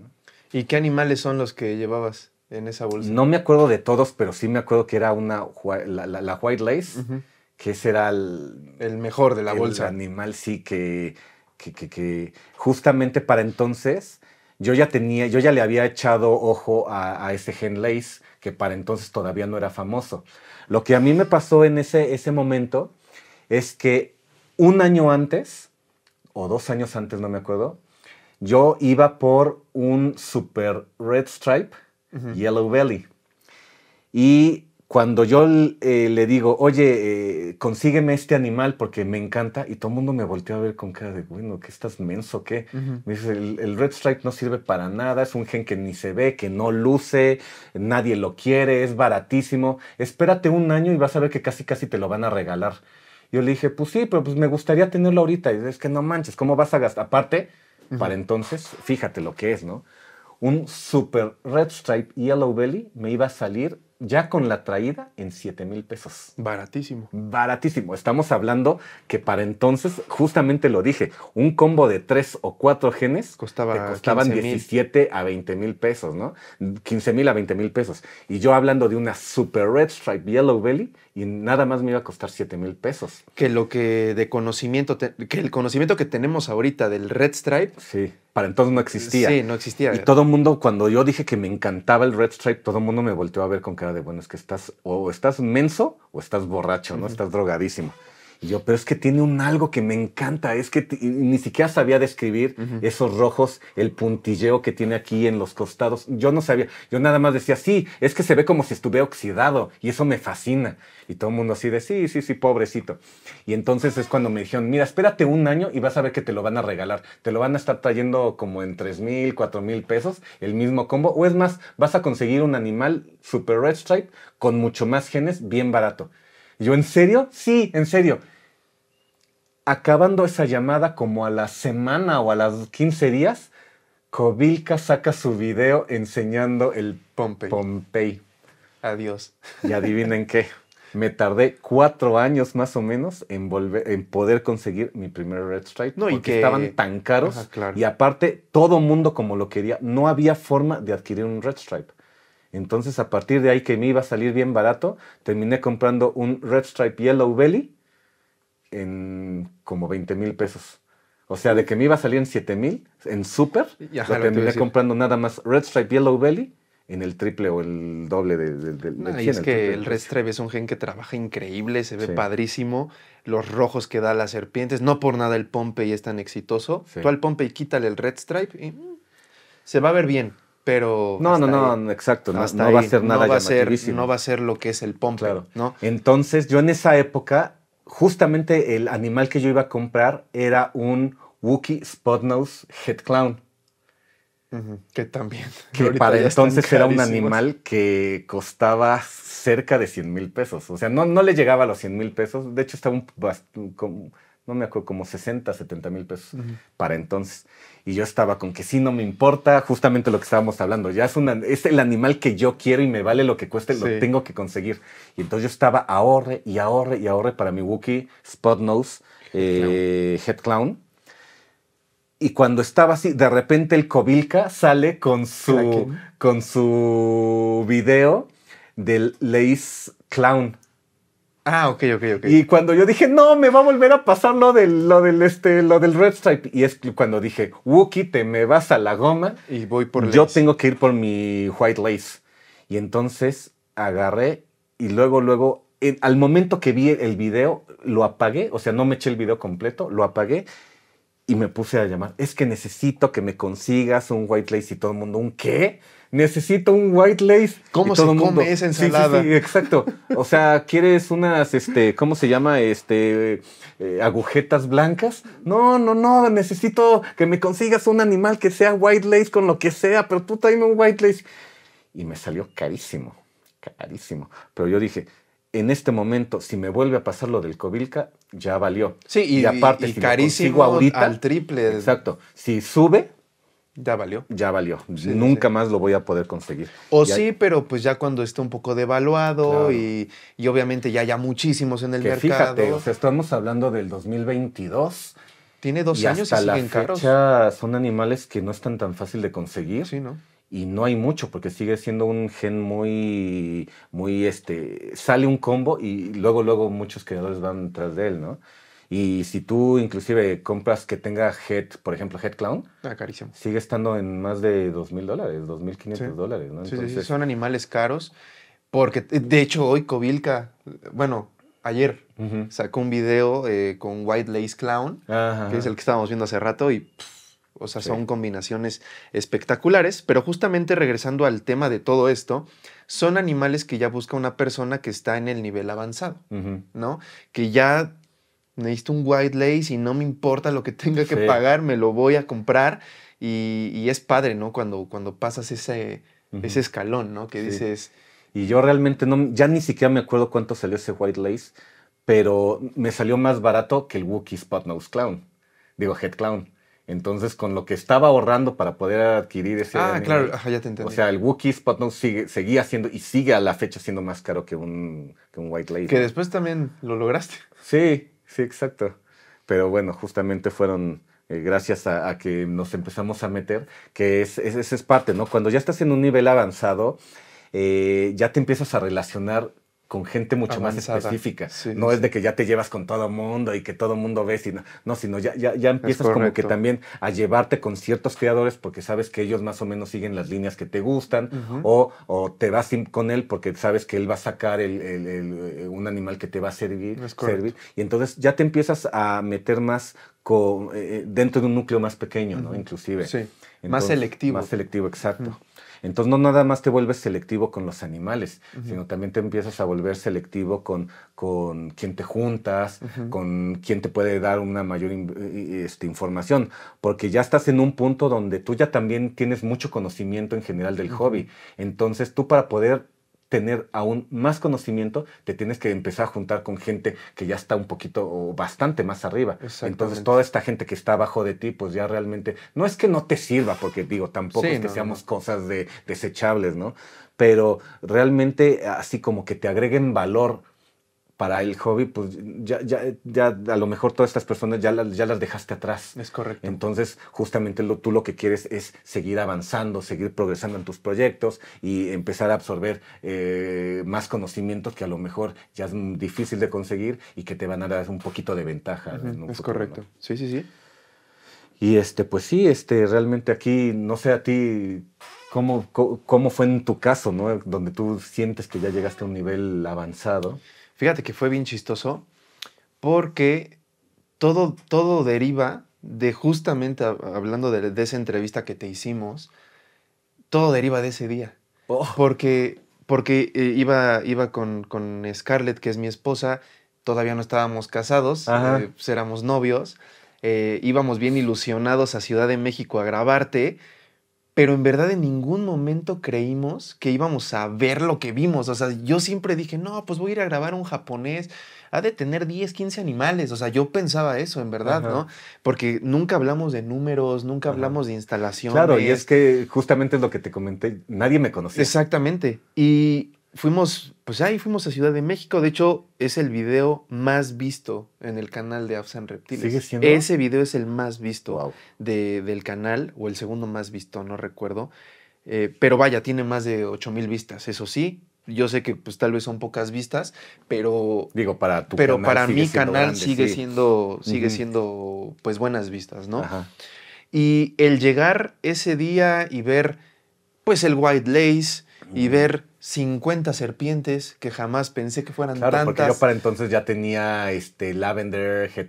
¿Y qué animales son los que llevabas? En esa bolsa. No me acuerdo de todos, pero sí me acuerdo que era una la, la, White Lace, que ese era el, el mejor de la el bolsa. animal, sí, que que, justamente para entonces yo ya tenía, yo ya le había echado ojo a, ese Gen Lace, que para entonces todavía no era famoso. Lo que a mí me pasó en ese, ese momento es que un año antes, o dos años antes, no me acuerdo, yo iba por un super Red Stripe Yellow Belly. Y cuando yo eh, le digo, oye, eh, consígueme este animal porque me encanta, y todo el mundo me volteó a ver con cara de, bueno, ¿qué estás menso? ¿Qué? Me dice, el, Red Stripe no sirve para nada, es un gen que ni se ve, que no luce, nadie lo quiere, es baratísimo, espérate un año y vas a ver que casi casi te lo van a regalar. Yo le dije, pues sí, pero pues me gustaría tenerlo ahorita. Y es que no manches, ¿cómo vas a gastar? Aparte, para entonces, fíjate lo que es, ¿no? Un super Red Stripe Yellow Belly me iba a salir ya con la traída en 7 mil pesos. Baratísimo. Baratísimo. Estamos hablando que para entonces, justamente lo dije, un combo de 3 o 4 genes Costaba costaban 17 a 20 mil pesos, ¿no? 15 mil a 20 mil pesos. Y yo hablando de una super red stripe yellow belly y nada más me iba a costar 7 mil pesos. Que lo que de conocimiento, que el conocimiento que tenemos ahorita del red stripe. Sí para entonces no existía. Sí, no existía. Y todo el mundo, cuando yo dije que me encantaba el Red Stripe, todo el mundo me volteó a ver con cara de, bueno, es que estás, o estás menso o estás borracho, ¿no? Estás drogadísimo yo, pero es que tiene un algo que me encanta, es que ni siquiera sabía describir esos rojos, el puntilleo que tiene aquí en los costados. Yo no sabía, yo nada más decía, sí, es que se ve como si estuviera oxidado y eso me fascina. Y todo el mundo así de, sí, sí, sí, pobrecito. Y entonces es cuando me dijeron, mira, espérate un año y vas a ver que te lo van a regalar. Te lo van a estar trayendo como en 3 mil, 4 mil pesos, el mismo combo. O es más, vas a conseguir un animal super red stripe con mucho más genes, bien barato. yo, ¿en serio? Sí, en serio acabando esa llamada como a la semana o a las 15 días, Kobilka saca su video enseñando el Pompey. Pompey. Adiós. Y adivinen qué. Me tardé cuatro años más o menos en, poder conseguir mi primer Red Stripe. No, porque y que estaban tan caros. Y aparte, todo mundo como lo quería. No había forma de adquirir un Red Stripe. Entonces, a partir de ahí que me iba a salir bien barato, terminé comprando un Red Stripe Yellow Belly en como 20 mil pesos. O sea, de que me iba a salir en 7 mil en Super, lo terminé comprando nada más Red Stripe Yellow Belly en el triple o el doble del de, Y es que el Red Stripe es un gen que trabaja increíble, se ve padrísimo. Los rojos que da las serpientes, no por nada el Pompey es tan exitoso. Tú al Pompey quítale el Red Stripe y mm, se va a ver bien, pero. No, no, no, exacto. No, va a ser nada no va a ser, no va a ser lo que es el Pompey. Entonces, yo en esa época justamente el animal que yo iba a comprar era un Wookiee Spotnose Head Clown. Que también. Que para entonces era un animal que costaba cerca de 100 mil pesos. O sea, no, no le llegaba a los 100 mil pesos. De hecho, estaba un, como, no me acuerdo, como 60, 70 mil pesos para entonces. Y yo estaba con que sí, no me importa, justamente lo que estábamos hablando, ya es, el animal que yo quiero y me vale lo que cueste, lo tengo que conseguir. Y entonces yo estaba ahorre y ahorre y ahorre para mi Wookiee Spot Nose Head eh, Clown. Y cuando estaba así, de repente el cobilca sale con su, con su video del Lace Clown Ah, ok, ok, ok. Y cuando yo dije, no, me va a volver a pasar lo del, lo del, este, lo del Red Stripe. Y es cuando dije, Wookie, te me vas a la goma. Y voy por Yo tengo que ir por mi White Lace. Y entonces agarré y luego, luego, al momento que vi el video, lo apagué. O sea, no me eché el video completo, lo apagué. Y me puse a llamar, es que necesito que me consigas un White Lace y todo el mundo, ¿un qué? necesito un white lace. ¿Cómo se mundo, come esa ensalada? Sí, exacto. O sea, ¿quieres unas, este, cómo se llama, este, eh, agujetas blancas? No, no, no, necesito que me consigas un animal que sea white lace con lo que sea, pero tú tráeme un white lace. Y me salió carísimo, carísimo. Pero yo dije, en este momento, si me vuelve a pasar lo del Covilca, ya valió. Sí, y, aparte, el carísimo ahorita, al triple. Exacto. Si sube, ya valió. Ya valió. Nunca más lo voy a poder conseguir. O sí, pero pues ya cuando esté un poco devaluado y, obviamente ya haya muchísimos en el mercado. Fíjate, o sea, estamos hablando del 2022. Tiene dos años y siguen la son animales que no están tan fácil de conseguir. Sí, ¿no? Y no hay mucho porque sigue siendo un gen muy, muy este, sale un combo y luego, luego muchos creadores van tras de él, ¿no? Y si tú inclusive compras que tenga Head, por ejemplo, Head Clown, ah, sigue estando en más de 2.000 dólares, 2.500 dólares. ¿no? Entonces, sí, son animales caros. Porque, eh, de hecho, hoy Covilca, bueno, ayer sacó un video eh, con White Lace Clown, que es el que estábamos viendo hace rato, y o sea, son combinaciones espectaculares. Pero justamente regresando al tema de todo esto, son animales que ya busca una persona que está en el nivel avanzado, ¿no? Que ya necesito un white lace y no me importa lo que tenga que pagar, me lo voy a comprar. Y, y es padre, ¿no? Cuando, cuando pasas ese, ese escalón, ¿no? Que dices... Y yo realmente no, ya ni siquiera me acuerdo cuánto salió ese white lace, pero me salió más barato que el Wookiee Spotnose Clown. Digo, Head Clown. Entonces, con lo que estaba ahorrando para poder adquirir ese. Ah, claro, ya te entendí. O sea, el Wookiee Spotnose sigue, seguía siendo y sigue a la fecha siendo más caro que un, que un White Lace. Que después también lo lograste. Sí, Sí, exacto. Pero bueno, justamente fueron eh, gracias a, que nos empezamos a meter, que es, es, parte, ¿no? Cuando ya estás en un nivel avanzado, eh, ya te empiezas a relacionar con gente mucho más específica. no es de que ya te llevas con todo mundo y que todo mundo ves. sino, no, sino ya, ya, empiezas como que también a llevarte con ciertos creadores porque sabes que ellos más o menos siguen las líneas que te gustan o, te vas con él porque sabes que él va a sacar eh, un animal que te va a servir, Y entonces ya te empiezas a meter más eh, eh, dentro de un núcleo más pequeño, ¿no? Inclusive. más selectivo. Más selectivo, exacto. Entonces no nada más te vuelves selectivo con los animales, sino también te empiezas a volver selectivo con, con quién te juntas, con quién te puede dar una mayor eh, eh, este, información, porque ya estás en un punto donde tú ya también tienes mucho conocimiento en general del hobby. Entonces tú para poder tener aún más conocimiento, te tienes que empezar a juntar con gente que ya está un poquito o bastante más arriba. Entonces, toda esta gente que está abajo de ti, pues ya realmente, no es que no te sirva, porque digo, tampoco es que seamos cosas de, desechables, ¿no? Pero realmente así como que te agreguen valor para el hobby, pues ya, ya, ya a lo mejor todas estas personas ya las, ya las dejaste atrás. Es correcto. Entonces, justamente lo, tú lo que quieres es seguir avanzando, seguir progresando en tus proyectos y empezar a absorber eh, más conocimientos que a lo mejor ya es difícil de conseguir y que te van a dar un poquito de ventaja. Es correcto. Sí, sí, sí. Y este, pues sí, este, realmente aquí, no sé a ti cómo, cómo fue en tu caso, ¿no? Donde tú sientes que ya llegaste a un nivel avanzado. Fíjate que fue bien chistoso porque todo, todo deriva de justamente hablando de, esa entrevista que te hicimos, todo deriva de ese día. Oh. Porque, porque eh, iba, iba con, Scarlett, que es mi esposa, todavía no estábamos casados, eh, pues, éramos novios, eh, íbamos bien ilusionados a Ciudad de México a grabarte pero en verdad en ningún momento creímos que íbamos a ver lo que vimos. O sea, yo siempre dije, no, pues voy a ir a grabar un japonés, ha de tener 10, 15 animales. O sea, yo pensaba eso, en verdad, ¿no? Porque nunca hablamos de números, nunca hablamos de instalaciones. Claro, y es que justamente es lo que te comenté, nadie me conocía. Exactamente. Y fuimos, pues ahí fuimos a Ciudad de México. De hecho, es el video más visto en el canal de Afsan Reptiles. ¿Sigue siendo? Ese video es el más visto del canal, o el segundo más visto, no recuerdo. Eh, pero vaya, tiene más de 8.000 vistas, eso sí. Yo sé que pues tal vez son pocas vistas, pero... Digo, para tu Pero para mi canal sigue, siendo, sigue siendo, pues, buenas vistas, ¿no? Ajá. Y el llegar ese día y ver, pues, el White Lace y ver 50 serpientes que jamás pensé que fueran claro, Porque yo para entonces ya tenía este Lavender, Head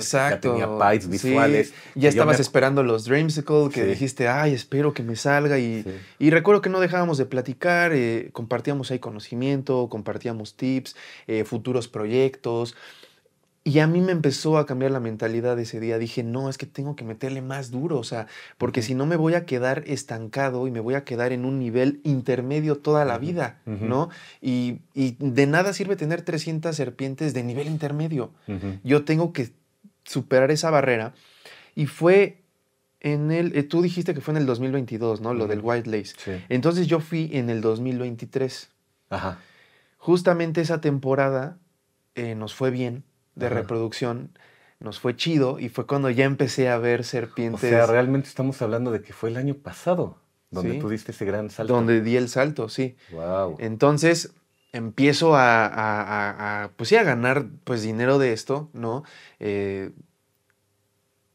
ya tenía pies visuales. Ya estabas esperando los Dreamsicle, que dijiste, ay, espero que me salga. Y, recuerdo que no dejábamos de platicar, eh, compartíamos ahí conocimiento, compartíamos tips, eh, futuros proyectos. Y a mí me empezó a cambiar la mentalidad ese día. Dije, no, es que tengo que meterle más duro, o sea, porque si no me voy a quedar estancado y me voy a quedar en un nivel intermedio toda la vida, ¿no? Y, de nada sirve tener 300 serpientes de nivel intermedio. Yo tengo que superar esa barrera. Y fue en el, eh, tú dijiste que fue en el 2022, ¿no? Lo del White Lace. Entonces yo fui en el 2023. Ajá. Justamente esa temporada eh, nos fue bien de reproducción nos fue chido y fue cuando ya empecé a ver serpientes. O sea, realmente estamos hablando de que fue el año pasado donde tuviste tú diste ese gran salto. Donde di el salto, sí. Entonces empiezo a, a, pues sí, a ganar pues dinero de esto, ¿no? Eh,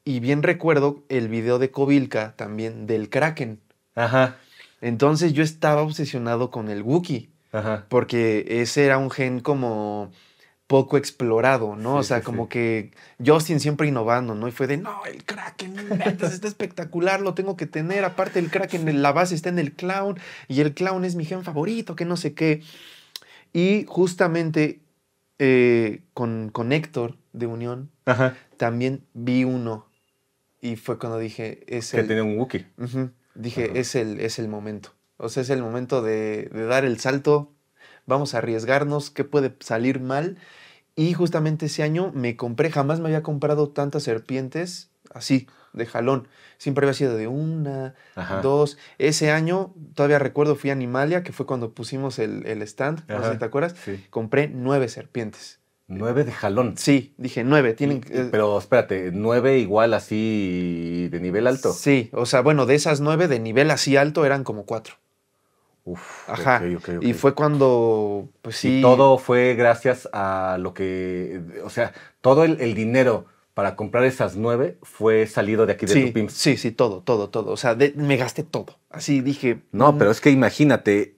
y bien recuerdo el video de Covilca, también del Kraken. Ajá. Entonces yo estaba obsesionado con el Wookiee. Ajá. Porque ese era un gen como poco explorado, ¿no? o sea, como que Justin siempre innovando, ¿no? Y fue de, no, el Kraken, está espectacular, lo tengo que tener. Aparte, el en la base está en el clown y el clown es mi gen favorito, que no sé qué. Y justamente eh, con, con, Héctor de Unión, también vi uno y fue cuando dije, es el... Que tenía un Wookiee. Dije, es el, es el momento. O sea, es el momento de, de dar el salto vamos a arriesgarnos, qué puede salir mal. Y justamente ese año me compré, jamás me había comprado tantas serpientes así, de jalón. Siempre había sido de una, dos. Ese año, todavía recuerdo, fui a Animalia, que fue cuando pusimos el, stand, no sé si te acuerdas. Compré nueve serpientes. Nueve de jalón. Sí, dije nueve. Tienen, eh, Pero espérate, nueve igual así de nivel alto. Sí, o sea, bueno, de esas nueve de nivel así alto eran como cuatro. Ajá. Y fue cuando, pues sí. todo fue gracias a lo que, o sea, todo el, dinero para comprar esas nueve fue salido de aquí de tu Sí, sí, todo, todo, todo. O sea, me gasté todo. Así dije. No, mm. pero es que imagínate,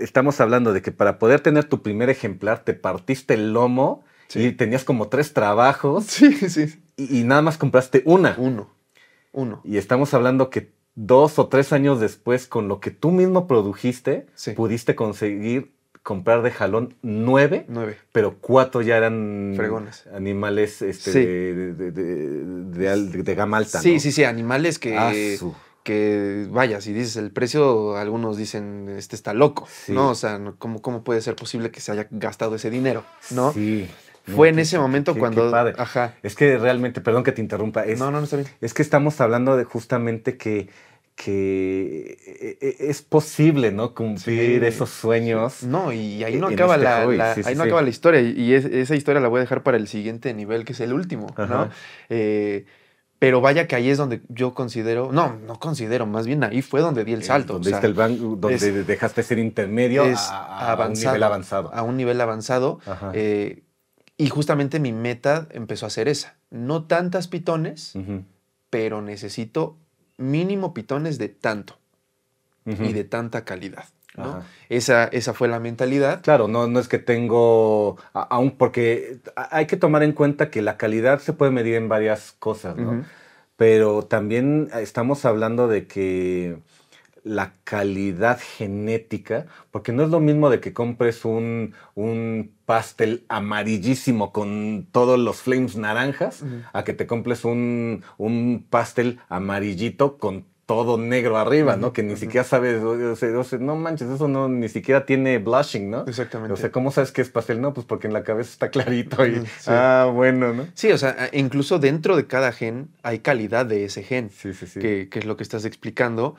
estamos hablando de que para poder tener tu primer ejemplar te partiste el lomo y tenías como tres trabajos. Sí, sí. Y, y, nada más compraste una. Uno. Uno. Y estamos hablando que dos o tres años después, con lo que tú mismo produjiste, pudiste conseguir comprar de jalón nueve, pero cuatro ya eran animales este, de, de, de, de, gama alta. Sí, sí, sí, animales que... Ah, que vaya, si dices el precio, algunos dicen, este está loco, ¿no? O sea, ¿cómo, ¿cómo puede ser posible que se haya gastado ese dinero, no? Sí. Fue en ese momento cuando... Ajá. Es que realmente, perdón que te interrumpa. Es, no, no, no está bien. Es que estamos hablando de justamente que que e, e, es posible, ¿no? Cumplir esos sueños. No, y ahí no acaba, este la, ahí no acaba la historia. Y esa historia la voy a dejar para el siguiente nivel, que es el último, ¿no? Eh, pero vaya que ahí es donde yo considero, no, no considero, más bien ahí fue donde di el eh, salto. donde, o donde dejaste ser intermedio a, un nivel avanzado. A un nivel avanzado. Ajá. Eh, y justamente mi meta empezó a ser esa. No tantas pitones, pero necesito mínimo pitones de tanto y de tanta calidad. Esa, esa fue la mentalidad. Claro, no, no es que tengo, aún porque hay que tomar en cuenta que la calidad se puede medir en varias cosas, ¿no? Pero también estamos hablando de que la calidad genética, porque no es lo mismo de que compres un, pastel amarillísimo con todos los flames naranjas, a que te compres un, pastel amarillito con todo negro arriba, ¿no? Que ni siquiera sabes, no manches, eso no ni siquiera tiene blushing, ¿no? Exactamente. O sea, ¿cómo sabes que es pastel? No, pues porque en la cabeza está clarito y ah, bueno, ¿no? Sí, o sea, eh, incluso dentro de cada gen hay calidad de ese gen. que es lo que estás explicando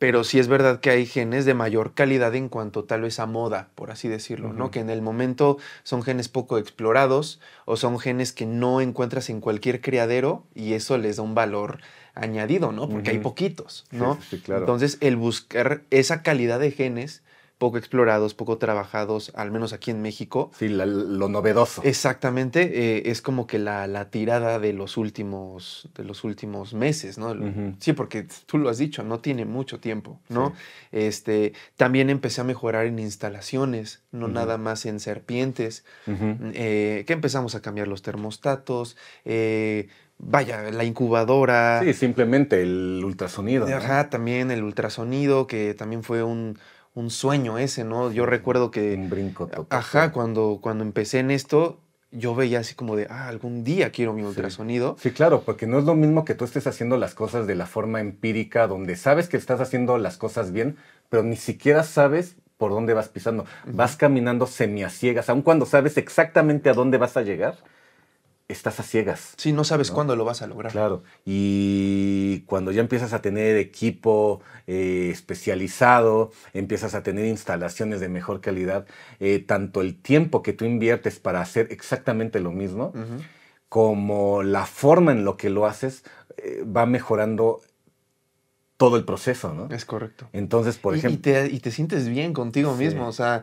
pero sí es verdad que hay genes de mayor calidad en cuanto tal vez a moda, por así decirlo, ¿no? Que en el momento son genes poco explorados o son genes que no encuentras en cualquier criadero y eso les da un valor añadido, ¿no? Porque hay poquitos, ¿no? claro. Entonces, el buscar esa calidad de genes poco explorados, poco trabajados, al menos aquí en México. Sí, lo novedoso. Exactamente, eh, es como que la, tirada de los últimos, de los últimos meses, ¿no? Sí, porque tú lo has dicho, no tiene mucho tiempo, ¿no? Este, también empecé a mejorar en instalaciones, no nada más en serpientes, eh, que empezamos a cambiar los termostatos, eh, vaya, la incubadora. Sí, simplemente el ultrasonido. Ajá, también el ultrasonido, que también fue un un sueño ese, ¿no? Yo recuerdo que... Un brinco. ajá, cuando, cuando empecé en esto, yo veía así como de, ah, algún día quiero mi ultrasonido. Sí. claro, porque no es lo mismo que tú estés haciendo las cosas de la forma empírica, donde sabes que estás haciendo las cosas bien, pero ni siquiera sabes por dónde vas pisando. Vas caminando semiaciegas, aun cuando sabes exactamente a dónde vas a llegar estás a ciegas. Sí, no sabes cuándo lo vas a lograr. Claro. Y cuando ya empiezas a tener equipo eh, especializado, empiezas a tener instalaciones de mejor calidad, eh, tanto el tiempo que tú inviertes para hacer exactamente lo mismo, como la forma en lo que lo haces, eh, va mejorando todo el proceso, ¿no? Es correcto. Entonces, por ejemplo... Y, te, sientes bien contigo mismo, o sea,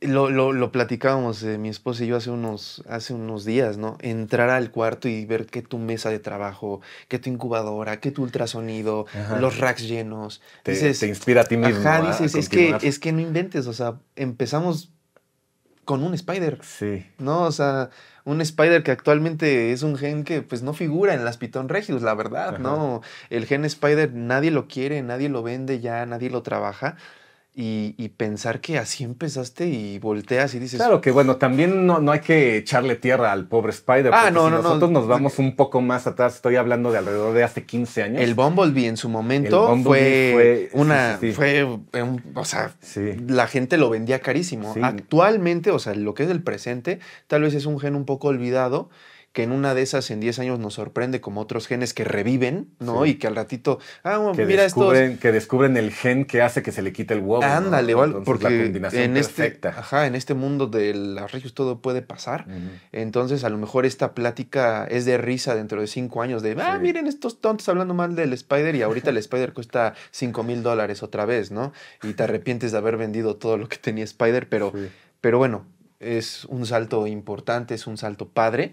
lo, lo, platicábamos eh, mi esposa y yo hace unos, hace unos días, ¿no? Entrar al cuarto y ver que tu mesa de trabajo, que tu incubadora, que tu ultrasonido, los racks llenos. Te, te inspira a ti mismo. Ajá, es que, es que no inventes, o sea, empezamos con un spider. Sí. ¿No? O sea, un Spider que actualmente es un gen que pues no figura en las Pitón Regius, la verdad, ¿no? El gen Spider nadie lo quiere, nadie lo vende ya, nadie lo trabaja. Y, pensar que así empezaste y volteas y dices. Claro que bueno, también no, hay que echarle tierra al pobre Spider. Ah, no, no, Nosotros nos vamos un poco más atrás. Estoy hablando de alrededor de hace 15 años. El Bumblebee en su momento fue, una. Fue. Un, o sea, la gente lo vendía carísimo. Actualmente, o sea, lo que es el presente, tal vez es un gen un poco olvidado que en una de esas en 10 años nos sorprende como otros genes que reviven, ¿no? Y que al ratito, ah, que mira descubren, Que descubren el gen que hace que se le quite el huevo. Ándale, porque en este, Ajá, en este mundo de las regios todo puede pasar. Entonces, a lo mejor esta plática es de risa dentro de 5 años, de, ah, miren estos tontos hablando mal del Spider y ahorita el Spider cuesta 5 mil dólares otra vez, ¿no? Y te arrepientes de haber vendido todo lo que tenía Spider, pero, pero bueno, es un salto importante, es un salto padre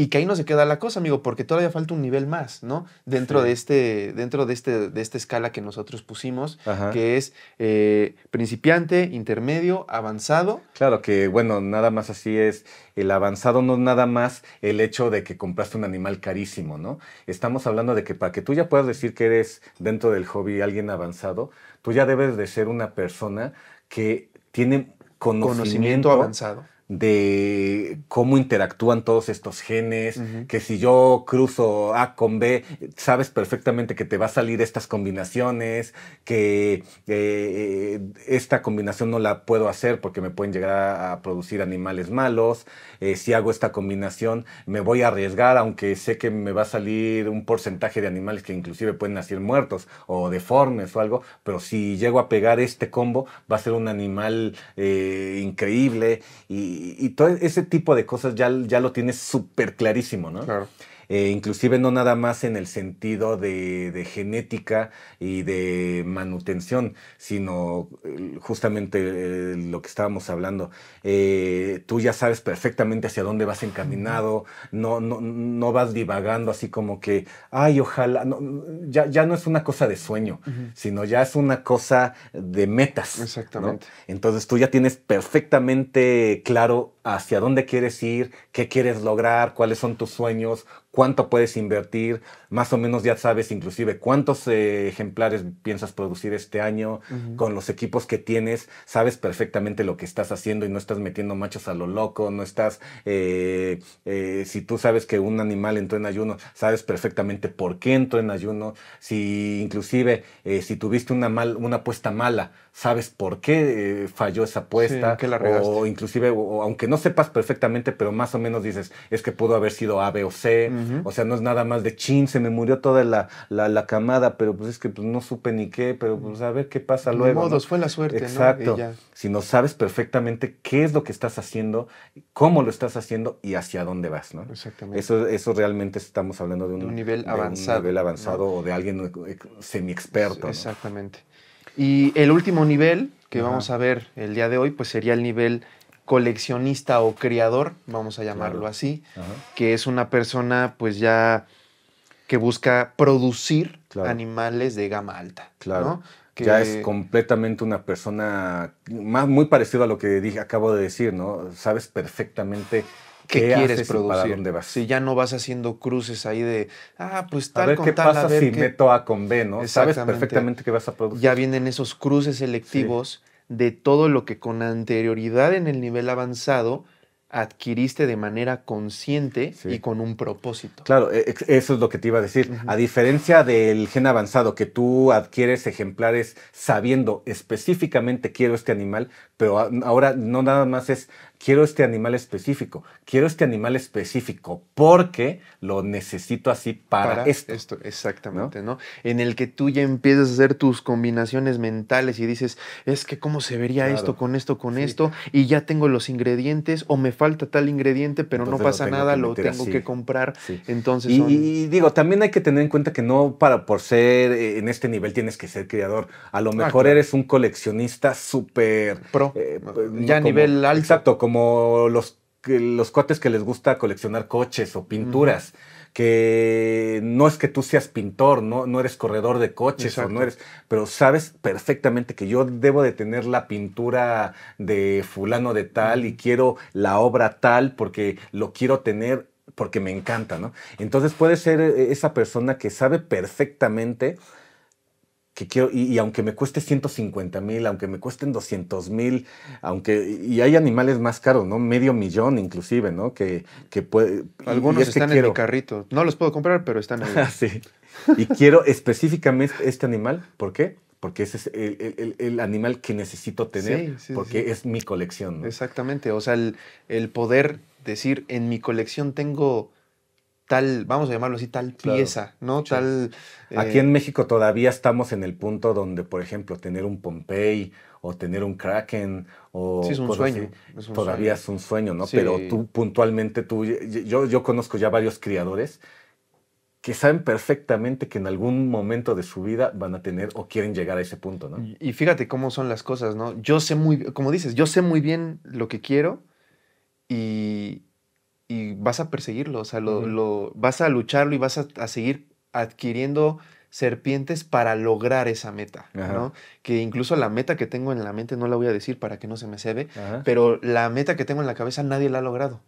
y que ahí no se queda la cosa, amigo, porque todavía falta un nivel más, ¿no? Dentro de este, dentro de este, de esta escala que nosotros pusimos, que es eh, principiante, intermedio, avanzado. Claro que, bueno, nada más así es. El avanzado no nada más el hecho de que compraste un animal carísimo, ¿no? Estamos hablando de que para que tú ya puedas decir que eres dentro del hobby alguien avanzado, tú pues ya debes de ser una persona que tiene conocimiento avanzado de cómo interactúan todos estos genes, que si yo cruzo A con B, sabes perfectamente que te va a salir estas combinaciones, que eh, eh, esta combinación no la puedo hacer porque me pueden llegar a, producir animales malos, eh, si hago esta combinación me voy a arriesgar, aunque sé que me va a salir un porcentaje de animales que inclusive pueden nacer muertos o deformes o algo, pero si llego a pegar este combo va a ser un animal increíble y y, todo ese tipo de cosas ya, ya lo tienes súper clarísimo, ¿no? Claro. Eh, inclusive no nada más en el sentido de, genética y de manutención, sino eh, justamente eh, lo que estábamos hablando. tú ya sabes perfectamente hacia dónde vas encaminado, no, no, vas divagando así como que, ay, ojalá, ya, no es una cosa de sueño, sino ya es una cosa de metas. Exactamente. Entonces tú ya tienes perfectamente claro hacia dónde quieres ir, qué quieres lograr, cuáles son tus sueños, cuánto puedes invertir, más o menos ya sabes inclusive cuántos eh, ejemplares piensas producir este año, con los equipos que tienes, sabes perfectamente lo que estás haciendo y no estás metiendo machos a lo loco, no estás, eh, eh, si tú sabes que un animal entró en ayuno, sabes perfectamente por qué entró en ayuno, si inclusive si tuviste una, mal, una apuesta mala, sabes por qué eh, falló esa apuesta. la o inclusive, aunque no sepas perfectamente, pero más o menos dices, es que pudo haber sido A, B o C. O sea, no es nada más de chin, se me murió toda la, la, la camada, pero pues es que pues, no supe ni qué, pero pues a ver qué pasa de luego. modos, fue la suerte. Exacto. Si no sabes perfectamente qué es lo que estás haciendo, cómo lo estás haciendo y hacia dónde vas, ¿no? Exactamente. Eso, eso realmente estamos hablando de un, nivel avanzado. Un nivel avanzado o de alguien eh, semi experto. Exactamente. Y el último nivel que vamos a ver el día de hoy, pues sería el nivel coleccionista o criador, vamos a llamarlo así, que es una persona pues ya que busca producir animales de gama alta. Claro. Ya es completamente una persona más, muy parecida a lo que dije, acabo de decir, ¿no? Sabes perfectamente ¿Qué, quieres producir? Si ya no vas haciendo cruces ahí de, ah, pues tal a ver qué pasa si meto A con B, ¿no? Sabes perfectamente que vas a producir. Ya vienen esos cruces selectivos de todo lo que con anterioridad en el nivel avanzado adquiriste de manera consciente y con un propósito. Claro, e, eso es lo que te iba a decir. A diferencia del gen avanzado, que tú adquieres ejemplares sabiendo específicamente quiero este animal, pero ahora no nada más es, quiero este animal específico, quiero este animal específico porque lo necesito así para, esto. Exactamente, ¿no? En el que tú ya empiezas a hacer tus combinaciones mentales y dices, es que cómo se vería esto con esto, con esto, y ya tengo los ingredientes o me falta tal ingrediente, pero no pasa nada, lo tengo que comprar. Entonces... Y, digo, también hay que tener en cuenta que no para por ser eh, en este nivel tienes que ser criador. A lo ah, mejor eres un coleccionista súper... Pro. Eh, ya a nivel alto. Exacto, como como los, los cuates que les gusta coleccionar coches o pinturas. que no es que tú seas pintor, no, no eres corredor de coches no eres, pero sabes perfectamente que yo debo de tener la pintura de fulano de tal y quiero la obra tal porque lo quiero tener porque me encanta, ¿no? Entonces puede ser eh, esa persona que sabe perfectamente que quiero, y, aunque me cueste 150 mil, aunque me cuesten 200 mil, aunque, y hay animales más caros, ¿no? Medio millón inclusive, ¿no? Que, que puede, Algunos están en mi carrito. No los puedo comprar, pero están ahí. sí. Y quiero específicamente este animal. ¿Por qué? Porque ese es el, animal que necesito tener, porque es mi colección. Exactamente. O sea, el, el poder decir, en mi colección tengo tal, vamos a llamarlo así, tal pieza, ¿no? Tal. Aquí eh, en México todavía estamos en el punto donde, por ejemplo, tener un Pompey o tener un Kraken o sí, es un sueño. todavía es un sueño, ¿no? Pero tú puntualmente, tú, yo, yo conozco ya varios criadores que saben perfectamente que en algún momento de su vida van a tener o quieren llegar a ese punto, ¿no? Y fíjate cómo son las cosas, ¿no? Yo sé muy, como dices, yo sé muy bien lo que quiero y, y vas a perseguirlo, o sea, lo, vas a lucharlo y vas a, seguir adquiriendo serpientes para lograr esa meta, ¿no? Que incluso la meta que tengo en la mente no la voy a decir para que no se me cebe, pero la meta que tengo en la cabeza nadie la ha logrado.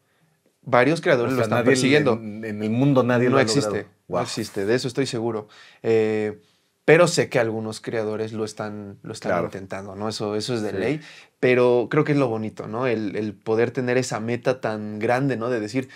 Varios creadores lo están persiguiendo. En, el mundo nadie lo ha existe, logrado. No existe, de eso estoy seguro. Eh, pero sé que algunos creadores lo están, lo están intentando, ¿no? Eso, eso es de ley, pero creo que es lo bonito, ¿no? El, el, poder tener esa meta tan grande, ¿no? De decir,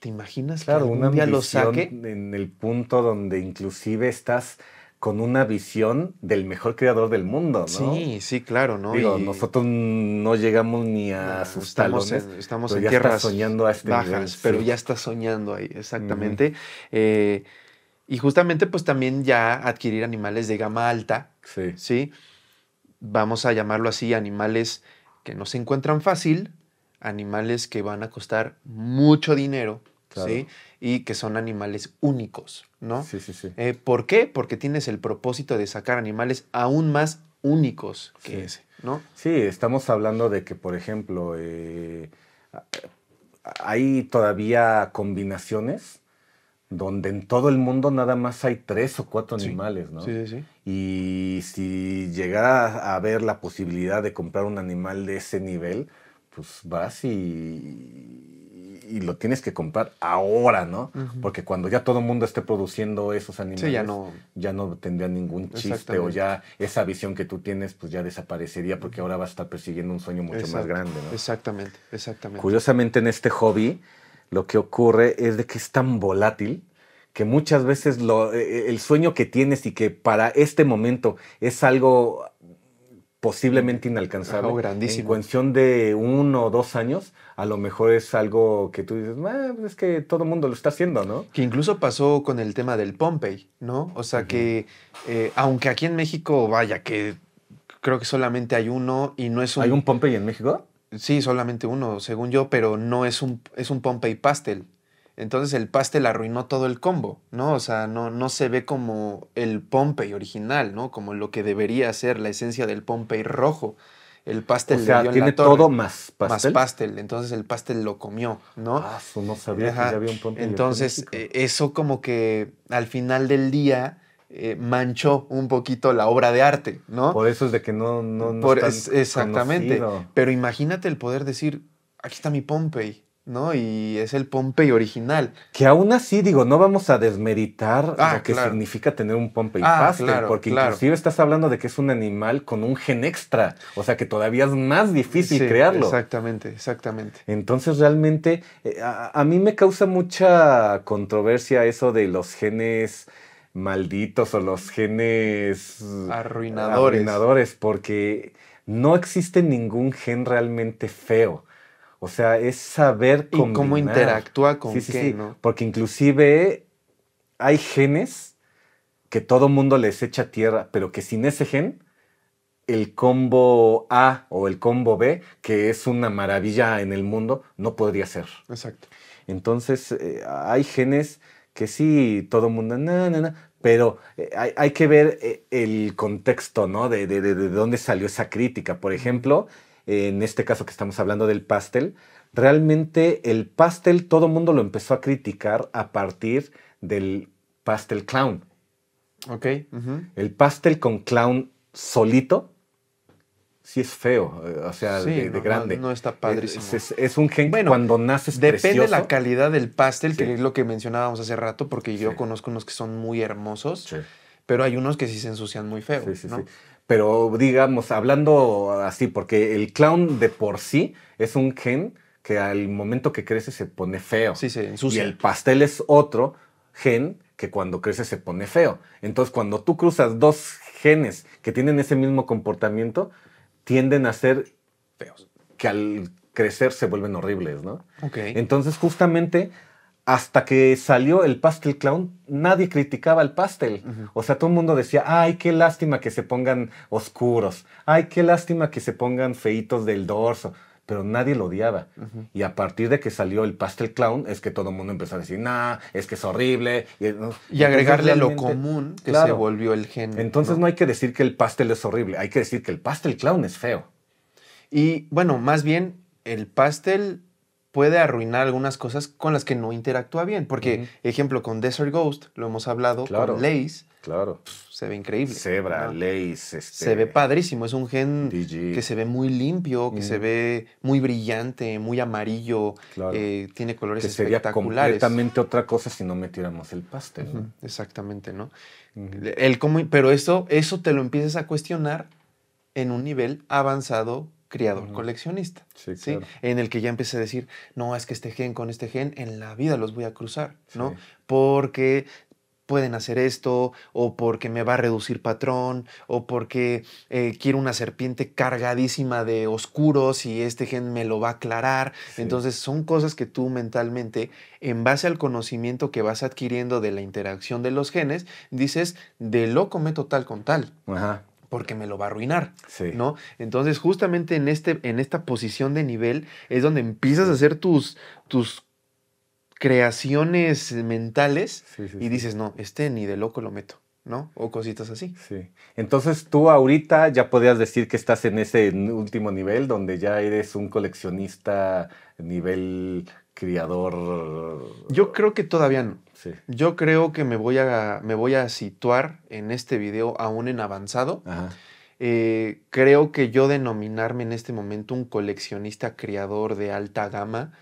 ¿te imaginas claro, que algún día lo saque? En el punto donde inclusive estás con una visión del mejor creador del mundo, ¿no? Sí, sí, claro, ¿no? Digo, nosotros no llegamos ni a asustarnos sus estamos En, estamos soñando a este bajas, pero ya está soñando ahí, exactamente. Eh, y justamente pues también ya adquirir animales de gama alta, sí. Vamos a llamarlo así, animales que no se encuentran fácil, animales que van a costar mucho dinero, ¿sí? Y que son animales únicos, ¿no? Sí, sí, sí. Eh, ¿Por qué? Porque tienes el propósito de sacar animales aún más únicos que ese, ¿no? Sí, estamos hablando de que, por ejemplo, eh, hay todavía combinaciones donde en todo el mundo nada más hay tres o cuatro animales, ¿no? Sí, sí, Y si llegara a haber la posibilidad de comprar un animal de ese nivel, pues vas y, lo tienes que comprar ahora, ¿no? Porque cuando ya todo el mundo esté produciendo esos animales, ya, no, ya tendría ningún chiste o ya esa visión que tú tienes pues ya desaparecería porque ahora vas a estar persiguiendo un sueño mucho más grande, ¿no? Exactamente, exactamente. Curiosamente en este hobby lo que ocurre es de que es tan volátil que muchas veces lo, e, e, el sueño que tienes y que para este momento es algo posiblemente inalcanzable. grandísimo. En cuestión de uno o dos años, a lo mejor es algo que tú dices, pues es que todo el mundo lo está haciendo, ¿no? Que incluso pasó con el tema del Pompey, ¿no? O sea que, eh, aunque aquí en México, vaya, que creo que solamente hay uno y no es un... ¿Hay un Pompey en México? Sí, solamente uno, según yo, pero no es un, es un Pompey Pastel. Entonces el pastel arruinó todo el combo, ¿no? O sea, no, no se ve como el Pompey original, ¿no? Como lo que debería ser la esencia del Pompey rojo. El pastel o tiene todo más pastel. Más pastel, entonces el pastel lo comió, ¿no? Ah, no sabía había Entonces, e, eso como que al final del día eh, manchó un poquito la obra de arte, ¿no? Por eso es de que no, no, no Exactamente. Pero imagínate el poder decir, aquí está mi Pompey, ¿no? Y es el Pompey original. Que aún así, digo, no vamos a desmeritar ah, lo que significa tener un Pompey ah, porque inclusive estás hablando de que es un animal con un gen extra, o sea que todavía es más difícil crearlo. Exactamente, exactamente. Entonces, realmente, eh, a, a mí me causa mucha controversia eso de los genes malditos o los genes arruinadores. arruinadores, porque no existe ningún gen realmente feo. O sea, es saber cómo interactúa con sí, qué, ¿no? Porque inclusive hay genes que todo mundo les echa tierra, pero que sin ese gen, el combo A o el combo B, que es una maravilla en el mundo, no podría ser. Exacto. Entonces, eh, hay genes que sí, todo el mundo, pero eh, hay, que ver eh, el contexto, ¿no? De, dónde salió esa crítica. Por ejemplo, en este caso que estamos hablando del pastel, realmente el pastel todo el mundo lo empezó a criticar a partir del pastel clown. Ok. El pastel con clown solito sí es feo, eh, o sea, de, grande. No, está eh, padrísimo. Es, un gen bueno, cuando naces Depende de la calidad del pastel, que es lo que mencionábamos hace rato, porque yo conozco unos que son muy hermosos, pero hay unos que sí se ensucian muy feo, Pero digamos, hablando así, porque el clown de por sí es un gen que al momento que crece se pone feo. Sí, se ensucia. Y el pastel es otro gen que cuando crece se pone feo. Entonces, cuando tú cruzas dos genes que tienen ese mismo comportamiento, tienden a ser feos, que al crecer se vuelven horribles, ¿no? Entonces, justamente, hasta que salió el Pastel Clown, nadie criticaba el pastel. O sea, todo el mundo decía, ay, qué lástima que se pongan oscuros, ay, qué lástima que se pongan feitos del dorso pero nadie lo odiaba. Y a partir de que salió el Pastel Clown, es que todo el mundo empezó a decir, no, es que es horrible. Y, agregarle a lo común que se volvió el género. Entonces ¿no? hay que decir que el pastel es horrible, hay que decir que el Pastel Clown es feo. Y bueno, más bien, el pastel puede arruinar algunas cosas con las que no interactúa bien. Porque, ejemplo, con Desert Ghost, lo hemos hablado, con Lace, Claro. se ve increíble. Zebra, ¿no? Este, se ve padrísimo. Es un gen que se ve muy limpio, que se ve muy brillante, muy amarillo. Eh, tiene colores espectaculares. sería completamente otra cosa si no metiéramos el pastel. Exactamente, ¿no? pero eso, eso te lo empiezas a cuestionar en un nivel avanzado criador coleccionista, sí, en el que ya empecé a decir, no, es que este gen con este gen en la vida los voy a cruzar, ¿no? Porque pueden hacer esto, o porque me va a reducir patrón, o porque eh, quiero una serpiente cargadísima de oscuros y este gen me lo va a aclarar. Entonces son cosas que tú mentalmente, en base al conocimiento que vas adquiriendo de la interacción de los genes, dices, de lo cometo tal con tal. porque me lo va a arruinar, ¿no? Entonces, justamente en, este, en esta posición de nivel es donde empiezas a hacer tus, tus creaciones mentales y dices, no, este ni de loco lo meto. ¿no? O cositas así. Sí. Entonces tú ahorita ya podrías decir que estás en ese último nivel donde ya eres un coleccionista nivel criador. Yo creo que todavía no. Yo creo que me voy a, me voy a situar en este video aún en avanzado. Ajá. Eh, creo que yo denominarme en este momento un coleccionista criador de alta gama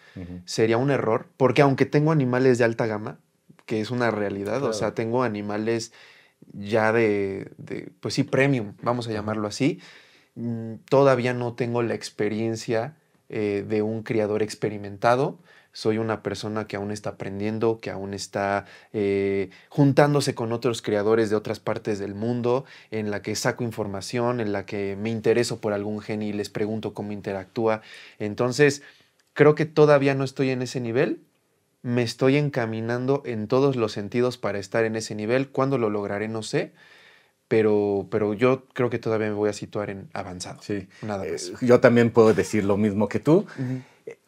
sería un error, porque aunque tengo animales de alta gama, que es una realidad, o sea, tengo animales ya de, pues sí, premium, vamos a llamarlo así, mm, todavía no tengo la experiencia eh, de un criador experimentado soy una persona que aún está aprendiendo, que aún está eh, juntándose con otros creadores de otras partes del mundo, en la que saco información, en la que me intereso por algún gen y les pregunto cómo interactúa. Entonces, creo que todavía no estoy en ese nivel. Me estoy encaminando en todos los sentidos para estar en ese nivel. ¿Cuándo lo lograré? No sé. Pero, pero, yo creo que todavía me voy a situar en avanzado. Sí. Nada más. Eh, yo también puedo decir lo mismo que tú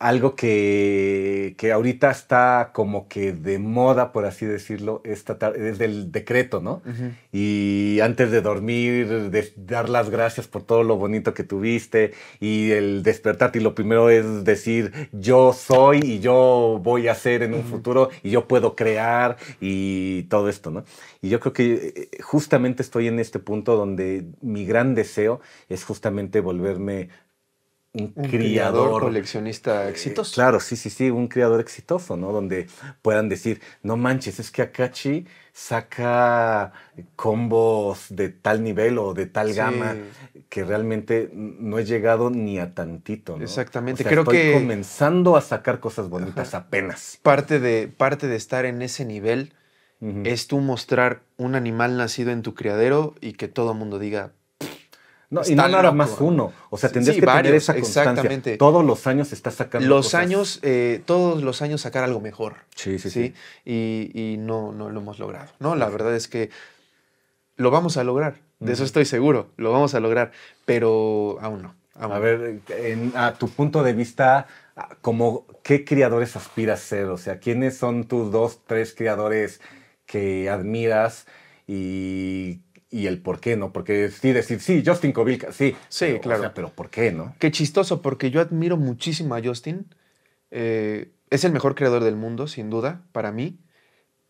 algo que, ahorita está como que de moda, por así decirlo, esta tarde, es del decreto, ¿no? Y antes de dormir, de dar las gracias por todo lo bonito que tuviste y el despertarte y lo primero es decir, yo soy y yo voy a ser en un futuro y yo puedo crear y todo esto, ¿no? Y yo creo que eh, justamente estoy en este punto donde mi gran deseo es justamente volverme un, criador, coleccionista exitoso. claro, sí, sí, sí, un criador exitoso, ¿no? Donde puedan decir, no manches, es que Akachi saca combos de tal nivel o de tal gama que realmente no he llegado ni a tantito. Exactamente, creo estoy que... Comenzando a sacar cosas bonitas apenas. Parte de, parte de estar en ese nivel es tú mostrar un animal nacido en tu criadero y que todo mundo diga, no, y no nada más uno. O sea, tendrías que tener esa constancia. Todos los años estás sacando. Los años, eh, todos los años sacar algo mejor. Sí, sí, sí. Y, y, no, no lo hemos logrado. No, la verdad es que lo vamos a lograr. De eso estoy seguro. Lo vamos a lograr. Pero aún no. a ver, a tu punto de vista, como, ¿qué criadores aspiras a ser? O sea, ¿quiénes son tus dos, tres criadores que admiras y y el por qué, ¿no? Porque sí decir, sí, Justin Kovilka, sí. Sí, claro. pero ¿por qué, no? Qué chistoso, porque yo admiro muchísimo a Justin. Eh, es el mejor creador del mundo, sin duda, para mí.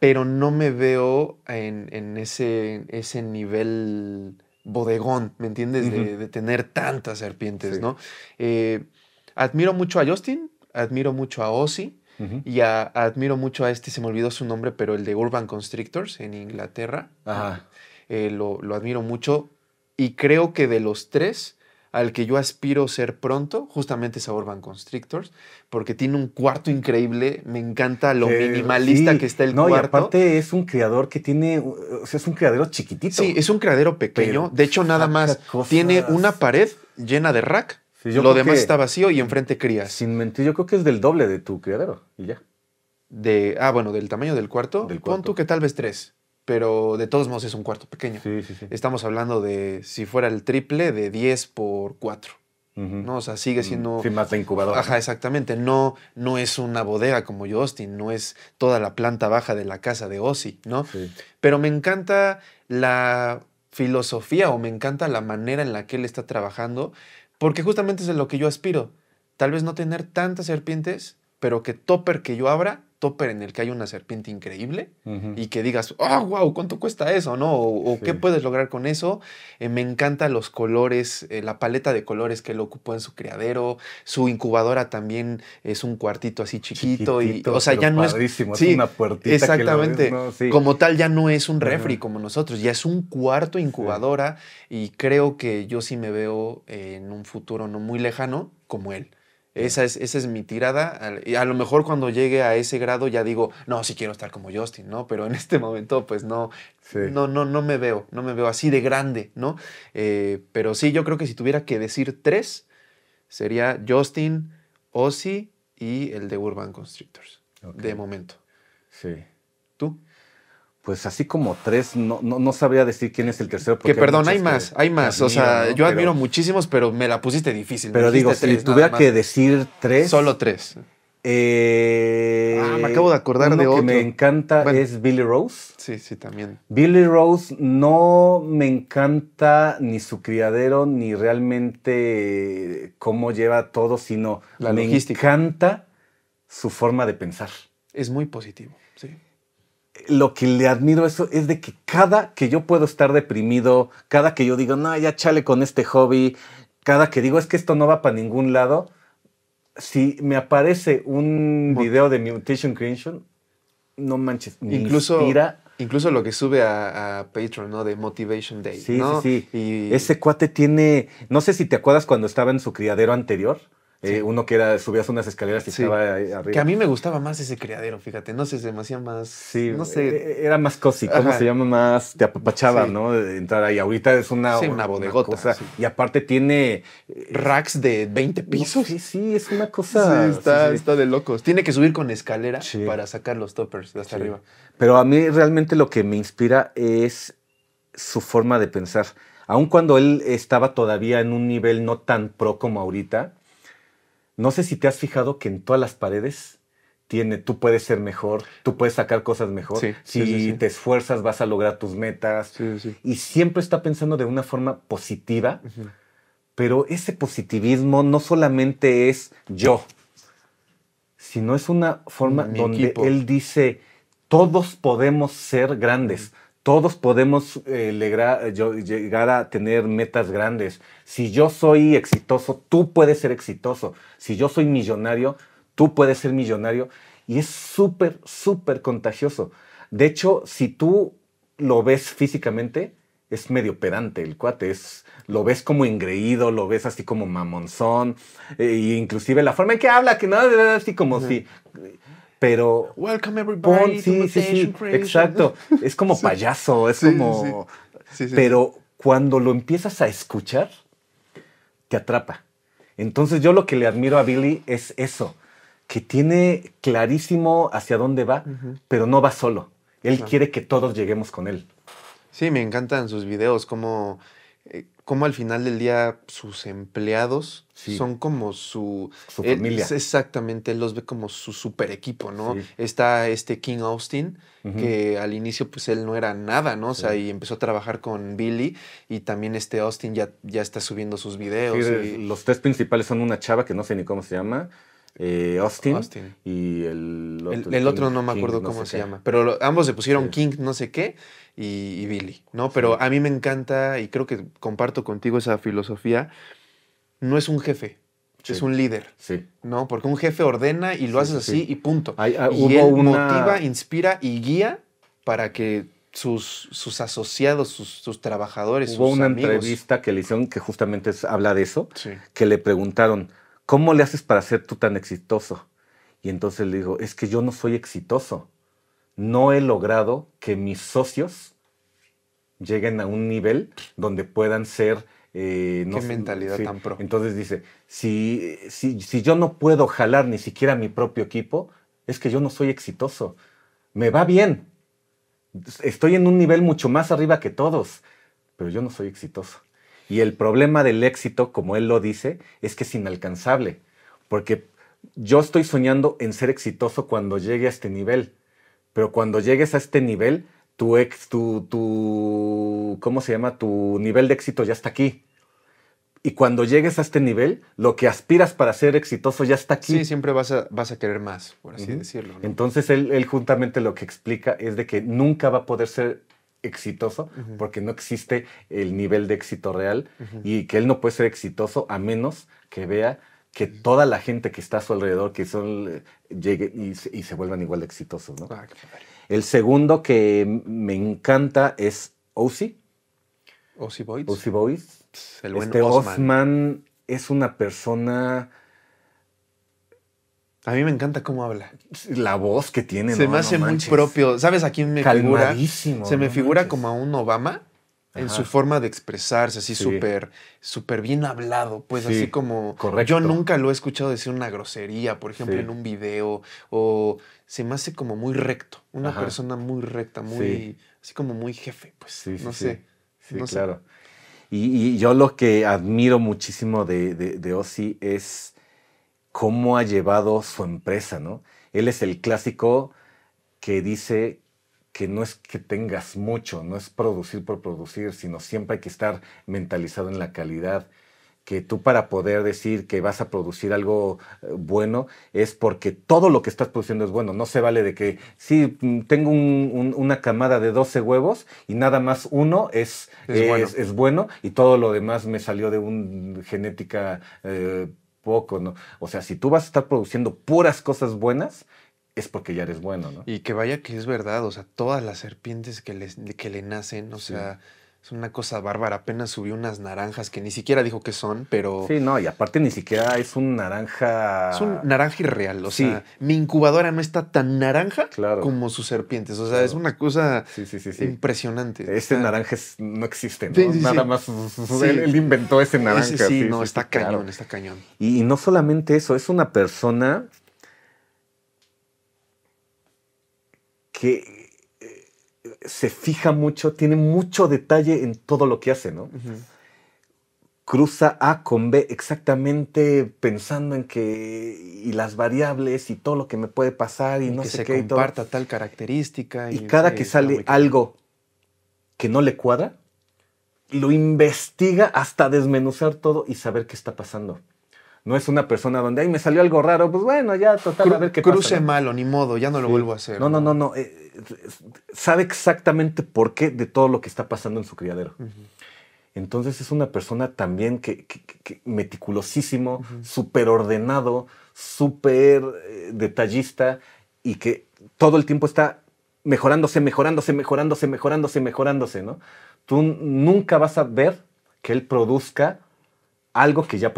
Pero no me veo en, ese, ese nivel bodegón, ¿me entiendes? de, tener tantas serpientes, ¿no? Eh, admiro mucho a Justin, admiro mucho a Ozzy. Y admiro mucho a este, se me olvidó su nombre, pero el de Urban Constrictors en Inglaterra. Ajá. Eh, lo, admiro mucho y creo que de los tres, al que yo aspiro ser pronto, justamente es a Urban Constrictors, porque tiene un cuarto increíble, me encanta lo minimalista que está el cuarto. Y aparte es un creador que tiene, o sea, es un criadero chiquitito. Sí, es un criadero pequeño, de hecho nada más tiene una pared llena de rack, lo demás está vacío y enfrente crías. Sin mentir, yo creo que es del doble de tu criadero y ya. De, ah, bueno, del tamaño del cuarto, del cuarto. pon tú que tal vez tres pero de todos modos es un cuarto pequeño. Estamos hablando de, si fuera el triple, de 10 por 4. ¿no? O sea, sigue mm, siendo... Sí, más incubadora. Ajá, exactamente. No, no es una bodega como yo, no es toda la planta baja de la casa de Ozzy, ¿no? Pero me encanta la filosofía o me encanta la manera en la que él está trabajando, porque justamente es lo que yo aspiro. Tal vez no tener tantas serpientes, pero que topper que yo abra topper en el que hay una serpiente increíble y que digas, oh, ah, wow, ¿cuánto cuesta eso? ¿No? O, qué puedes lograr con eso. Eh, me encantan los colores, eh, la paleta de colores que él ocupó en su criadero. Su incubadora también es un cuartito así chiquito. y, o sea, ya no es. una puertita. Exactamente. Como tal, ya no es un refri como nosotros, ya es un cuarto incubadora. Y creo que yo sí me veo eh, en un futuro no muy lejano como él esa es, mi tirada. Y a lo mejor cuando llegue a ese grado ya digo, no, sí quiero estar como Justin, ¿no? Pero en este momento, pues no, no, no, no me veo, no me veo así de grande, ¿no? Eh, pero sí, yo creo que si tuviera que decir tres, sería Justin, Ozzy y el de Urban Constrictors, de momento. Sí pues así como tres, no, no, sabría decir quién es el tercero. Que perdón, hay, más, hay más. o sea, yo admiro muchísimos, pero me la pusiste difícil. Pero digo, si tuviera que decir tres. Solo tres. Eh, ah, me acabo de acordar de otro. que me encanta es Billy Rose. Sí, sí, también. Billy Rose no me encanta ni su criadero, ni realmente eh, cómo lleva todo, sino la me encanta su forma de pensar. Es muy positivo lo que le admiro eso es de que cada que yo puedo estar deprimido, cada que yo digo, no, ya chale con este hobby, cada que digo, es que esto no va para ningún lado, si me aparece un video de Mutation Creation, no manches, incluso, inspira. Incluso lo que sube a, a Patreon, ¿no? De Motivation Day. Sí, sí, sí. Ese cuate tiene, no sé si te acuerdas cuando estaba en su criadero anterior, eh, uno que era, subías unas escaleras y estaba ahí arriba. Que a mí me gustaba más ese criadero, fíjate. No sé, se demasiado más. Sí, no sé. Eh, eh, era más cosy ¿cómo se llama? Más. Te apapachaba, ¿no? De entrar ahí. Ahorita es una. una bodegota. y aparte tiene. Racks de 20 pisos. sí, sí, es una cosa. Está, está, de locos. Tiene que subir con escalera para sacar los toppers hasta arriba. Pero a mí realmente lo que me inspira es su forma de pensar. Aun cuando él estaba todavía en un nivel no tan pro como ahorita no sé si te has fijado que en todas las paredes tiene, tú puedes ser mejor, tú puedes sacar cosas mejor. si te esfuerzas, vas a lograr tus metas. Y siempre está pensando de una forma positiva, pero ese positivismo no solamente es yo, sino es una forma donde él dice, todos podemos ser grandes todos podemos eh, eh, yo, llegar a tener metas grandes. Si yo soy exitoso, tú puedes ser exitoso. Si yo soy millonario, tú puedes ser millonario. Y es súper, súper contagioso. De hecho, si tú lo ves físicamente, es medio pedante el cuate, es, lo ves como engreído, lo ves así como mamonzón, e inclusive la forma en que habla, que no, así como si pero Welcome sí, sí, exacto, es como payaso, es como pero cuando lo empiezas a escuchar te atrapa. Entonces yo lo que le admiro a Billy es eso, que tiene clarísimo hacia dónde va, pero no va solo. Él quiere que todos lleguemos con él. Sí, me encantan sus videos, como eh, cómo al final del día sus empleados son como su, eh, familia. exactamente, él los ve como su super equipo, ¿no? Está este King Austin, que al inicio pues él no era nada, ¿no? O sea, y empezó a trabajar con Billy y también este Austin ya, ya está subiendo sus videos. Los tres principales son una chava que no sé ni cómo se llama. Eh, Austin, y el otro, el, otro no me acuerdo cómo se llama, pero ambos se pusieron King no sé qué y, Billy, ¿no? Pero a mí me encanta y creo que comparto contigo esa filosofía. No es un jefe, es un líder. Sí. ¿No? Porque un jefe ordena y lo haces así y punto. Hay, ah, y él motiva, inspira y guía para que sus, sus asociados, sus, sus trabajadores, hubo una entrevista que le hicieron que justamente habla de eso, que le preguntaron, ¿cómo le haces para ser tú tan exitoso? Y entonces le dijo, es que yo no soy exitoso no he logrado que mis socios lleguen a un nivel donde puedan ser... Eh, Qué mentalidad tan pro. Entonces dice, si, si, si yo no puedo jalar ni siquiera mi propio equipo, es que yo no soy exitoso. Me va bien. Estoy en un nivel mucho más arriba que todos, pero yo no soy exitoso. Y el problema del éxito, como él lo dice, es que es inalcanzable, porque yo estoy soñando en ser exitoso cuando llegue a este nivel pero cuando llegues a este nivel, tu ex, tu, tu, ¿cómo se llama? Tu nivel de éxito ya está aquí. Y cuando llegues a este nivel, lo que aspiras para ser exitoso ya está aquí. Sí, siempre vas a, vas a querer más, por así decirlo. Entonces, él, él, juntamente lo que explica es de que nunca va a poder ser exitoso porque no existe el nivel de éxito real y que él no puede ser exitoso a menos que vea que toda la gente que está a su alrededor, que son, llegue y, se vuelvan igual de exitosos, ¿no? Ah, el segundo que me encanta es Ozzy. Ozzy Boyd. Osi Boys. este Osman. es una persona... A mí me encanta cómo habla. La voz que tiene. Se me hace muy propio. ¿Sabes a quién me figura? Se me figura como a un Obama en su forma de expresarse, así súper bien hablado, pues así como correcto. yo nunca lo he escuchado decir una grosería, por ejemplo, en un video, o se me hace como muy recto, una persona muy recta, muy, así como muy jefe, pues, no sé. no claro. Sé. Y, yo lo que admiro muchísimo de, de, de Ozzy es cómo ha llevado su empresa, ¿no? Él es el clásico que dice que no es que tengas mucho, no es producir por producir, sino siempre hay que estar mentalizado en la calidad, que tú para poder decir que vas a producir algo eh, bueno es porque todo lo que estás produciendo es bueno. No se vale de que, sí, mm, tengo una camada de 12 huevos y nada más uno es, bueno. y todo lo demás me salió de un genética eh, poco, ¿no? O sea, si tú vas a estar produciendo puras cosas buenas, es porque ya eres bueno, ¿no? Y que vaya que es verdad, o sea, todas las serpientes que, les, que le nacen, o sea, es una cosa bárbara. Apenas subió unas naranjas que ni siquiera dijo que son, pero. Sí, no, y aparte ni siquiera es un naranja. Es un naranja irreal. O sea, mi incubadora no está tan naranja como sus serpientes. O sea, es una cosa impresionante. Este naranja no existe, ¿no? Nada más. Él, inventó ese naranja. sí, no, está cañón, está cañón. y no solamente eso, es una persona que eh, se fija mucho, tiene mucho detalle en todo lo que hace, ¿no? Cruza A con B exactamente pensando en que y las variables y todo lo que me puede pasar y, no sé qué. comparta tal característica. Y, y cada que sale algo que no le cuadra, lo investiga hasta desmenuzar todo y saber qué está pasando. No es una persona donde, ay, me salió algo raro, pues bueno, ya total, a ver qué pasa, ¿no? malo, ni modo, ya no lo vuelvo a hacer. No, no, no, no. Eh, sabe exactamente por qué de todo lo que está pasando en su criadero. Entonces es una persona también que, meticulosísimo, superordenado, súper ordenado, eh, súper detallista y que todo el tiempo está mejorándose, mejorándose, mejorándose, mejorándose, mejorándose, ¿no? Tú nunca vas a ver que él produzca algo que ya,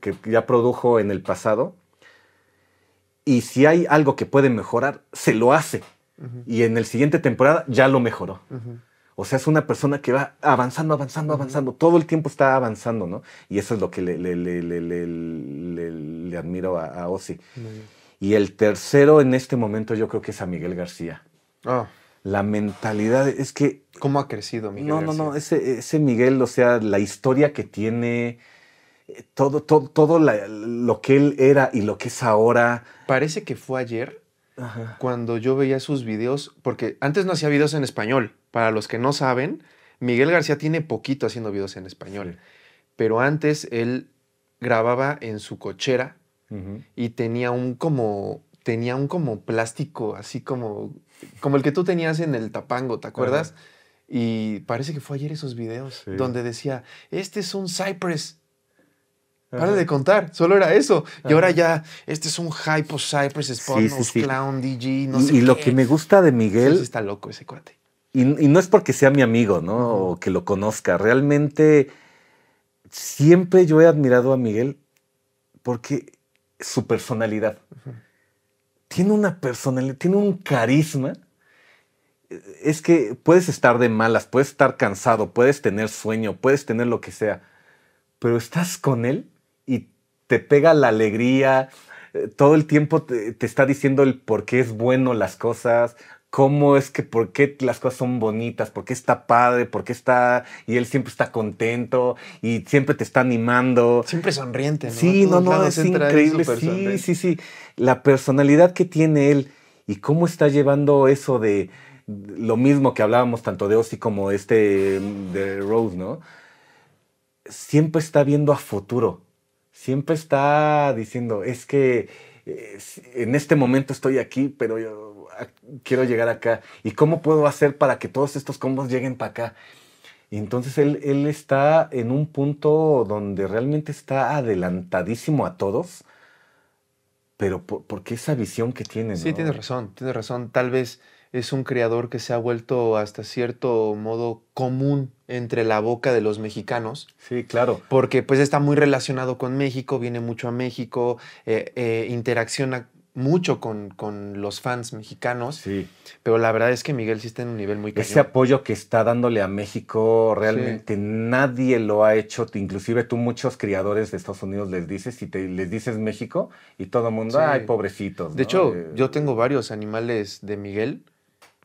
que ya produjo en el pasado. Y si hay algo que puede mejorar, se lo hace. Y en el siguiente temporada ya lo mejoró. O sea, es una persona que va avanzando, avanzando, avanzando. Todo el tiempo está avanzando, ¿no? Y eso es lo que le, admiro a, a Ozzy. Y el tercero en este momento yo creo que es a Miguel García. Ah. La mentalidad es que... ¿Cómo ha crecido Miguel? No, no, no. Ese, ese Miguel, o sea, la historia que tiene, todo, todo, lo que él era y lo que es ahora. Parece que fue ayer cuando yo veía sus videos, porque antes no hacía videos en español. Para los que no saben, Miguel García tiene poquito haciendo videos en español, pero antes él grababa en su cochera y tenía un como tenía un como plástico así como como el que tú tenías en el Tapango, ¿te acuerdas? Y parece que fue ayer esos videos donde decía, "Este es un Cypress." Para de contar, solo era eso. Y ahora ya, este es un Hypo Cypress es Clown, DJ, no y, sé. Y lo que me gusta de Miguel. está loco ese cuate. Y, no es porque sea mi amigo, ¿no? O que lo conozca. Realmente siempre yo he admirado a Miguel porque su personalidad. Tiene una personalidad, tiene un carisma. Es que puedes estar de malas, puedes estar cansado, puedes tener sueño, puedes tener lo que sea, pero estás con él te pega la alegría, eh, todo el tiempo te, está diciendo el por qué es bueno las cosas, cómo es que, por qué las cosas son bonitas, por qué está padre, por qué está, y él siempre está contento y siempre te está animando. Siempre sonriente, ¿no? Sí, no, no, es increíble. Sí, sí, sí. La personalidad que tiene él y cómo está llevando eso de lo mismo que hablábamos tanto de Ozzy como este mm, de Rose, ¿no? Siempre está viendo a futuro siempre está diciendo, es que eh, en este momento estoy aquí, pero yo ah, quiero llegar acá. ¿Y cómo puedo hacer para que todos estos combos lleguen para acá? Y entonces él, está en un punto donde realmente está adelantadísimo a todos, pero por, porque esa visión que tiene. Sí, tiene razón, tiene razón. Tal vez es un criador que se ha vuelto hasta cierto modo común entre la boca de los mexicanos. Sí, claro. Porque pues está muy relacionado con México, viene mucho a México, eh, eh, interacciona mucho con, los fans mexicanos. Sí. Pero la verdad es que Miguel sí está en un nivel muy Ese apoyo que está dándole a México, realmente nadie lo ha hecho. Inclusive tú muchos criadores de Estados Unidos les dices y te, les dices México y todo el mundo, ay, pobrecitos. De hecho, eh, yo tengo varios animales de Miguel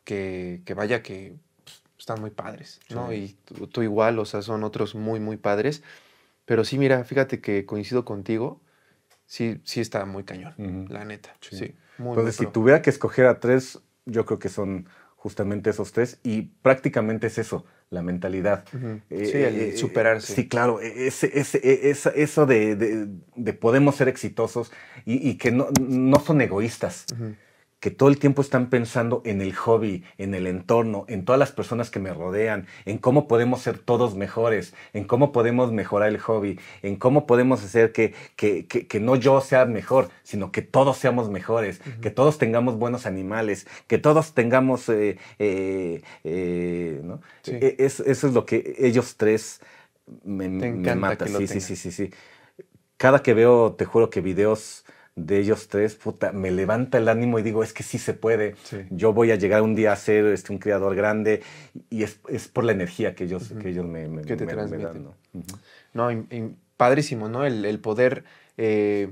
que, vaya que pues, están muy padres, ¿no? Y tú, igual, o sea, son otros muy, muy padres. Pero sí, mira, fíjate que coincido contigo, sí, sí está muy cañón, la neta. Sí. Entonces, si tuviera que escoger a tres, yo creo que son justamente esos tres y prácticamente es eso, la mentalidad. Eh, sí, eh, eh, superarse. Sí, claro, e, ese, e, eso de, podemos ser exitosos y, que no, no son egoístas que todo el tiempo están pensando en el hobby, en el entorno, en todas las personas que me rodean, en cómo podemos ser todos mejores, en cómo podemos mejorar el hobby, en cómo podemos hacer que, no yo sea mejor, sino que todos seamos mejores, que todos tengamos buenos animales, que todos tengamos... Eh, eh, eh, e, eso es lo que ellos tres me, matan. Sí, sí, sí, sí, sí. Cada que veo, te juro que videos de ellos tres, puta, me levanta el ánimo y digo, es que sí se puede. Yo voy a llegar un día a ser este, un creador grande y es, por la energía que ellos, que ellos me, me, que te No, padrísimo, ¿no? El, poder... Eh,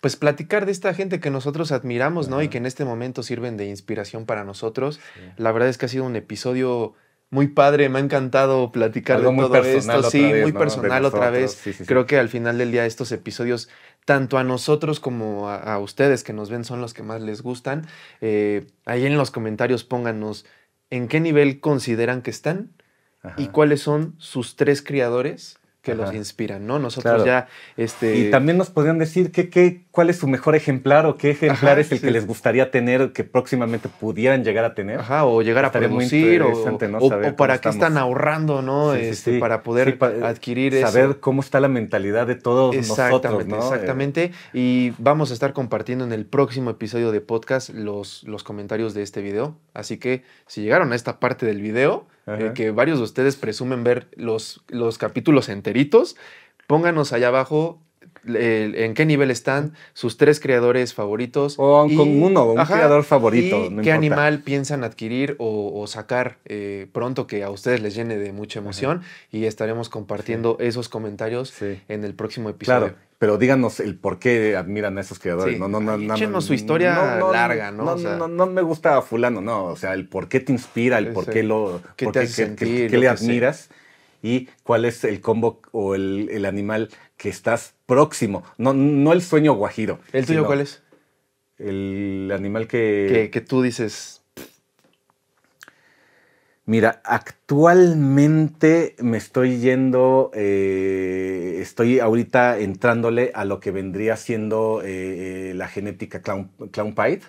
pues platicar de esta gente que nosotros admiramos, ¿no? Y que en este momento sirven de inspiración para nosotros. La verdad es que ha sido un episodio muy padre, me ha encantado platicar de todo esto. Sí, muy personal otra vez. Creo que al final del día estos episodios tanto a nosotros como a, ustedes que nos ven son los que más les gustan. Eh, ahí en los comentarios pónganos en qué nivel consideran que están y cuáles son sus tres criadores que los inspiran, ¿no? Nosotros ya... Este... Y también nos podrían decir que, qué cuál es su mejor ejemplar o qué ejemplar es el que les gustaría tener, que próximamente pudieran llegar a tener. Ajá, o llegar a producir, o, o, para qué están ahorrando, ¿no? este, para poder adquirir eh, saber Saber cómo está la mentalidad de todos nosotros, ¿no? Eh, exactamente, y vamos a estar compartiendo en el próximo episodio de podcast los, los comentarios de este video, así que si llegaron a esta parte del video eh, que varios de ustedes presumen ver los, los capítulos enteritos. Pónganos allá abajo eh, en qué nivel están sus tres creadores favoritos. O con uno, un creador favorito. ¿Qué animal piensan adquirir o, sacar eh, pronto que a ustedes les llene de mucha emoción? Y estaremos compartiendo esos comentarios en el próximo episodio pero díganos el por qué admiran a esos creadores. Sí. No, no, no, no, no, su historia larga, ¿no? no, me gusta a fulano, no. O sea, el por qué te inspira, el por qué lo, ¿Qué, te le admiras y cuál es el combo o el, animal que estás próximo. No, no el sueño guajiro. ¿El tuyo cuál es? El animal Que, que tú dices... Mira, actualmente me estoy yendo, eh, estoy ahorita entrándole a lo que vendría siendo eh, eh, la genética Clown, Pied.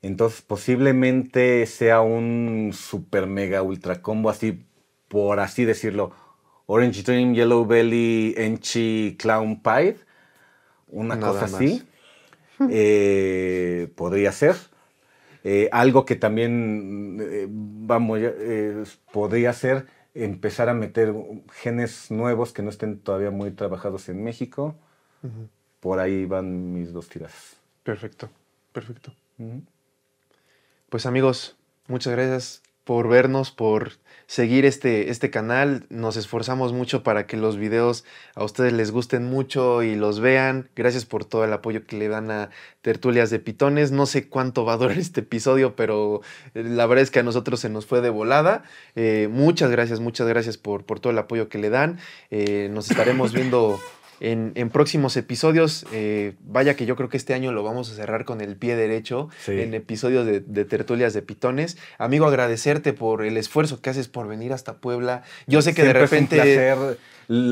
Entonces, posiblemente sea un super mega ultra combo, así por así decirlo. Orange Dream, Yellow Belly, Enchi, Clown Pied. Una cosa así. podría ser. Eh, algo que también, eh, vamos, eh, podría ser empezar a meter genes nuevos que no estén todavía muy trabajados en México. Por ahí van mis dos tiras. Perfecto, perfecto. Pues amigos, muchas gracias por vernos, por seguir este, este canal. Nos esforzamos mucho para que los videos a ustedes les gusten mucho y los vean. Gracias por todo el apoyo que le dan a Tertulias de Pitones. No sé cuánto va a durar este episodio, pero eh, la verdad es que a nosotros se nos fue de volada. Eh, muchas gracias, muchas gracias por, por, todo el apoyo que le dan. Eh, nos estaremos viendo en, próximos episodios. Eh, vaya que yo creo que este año lo vamos a cerrar con el pie derecho en episodios de, tertulias de pitones. Amigo, agradecerte por el esfuerzo que haces por venir hasta Puebla. Yo sé que de repente...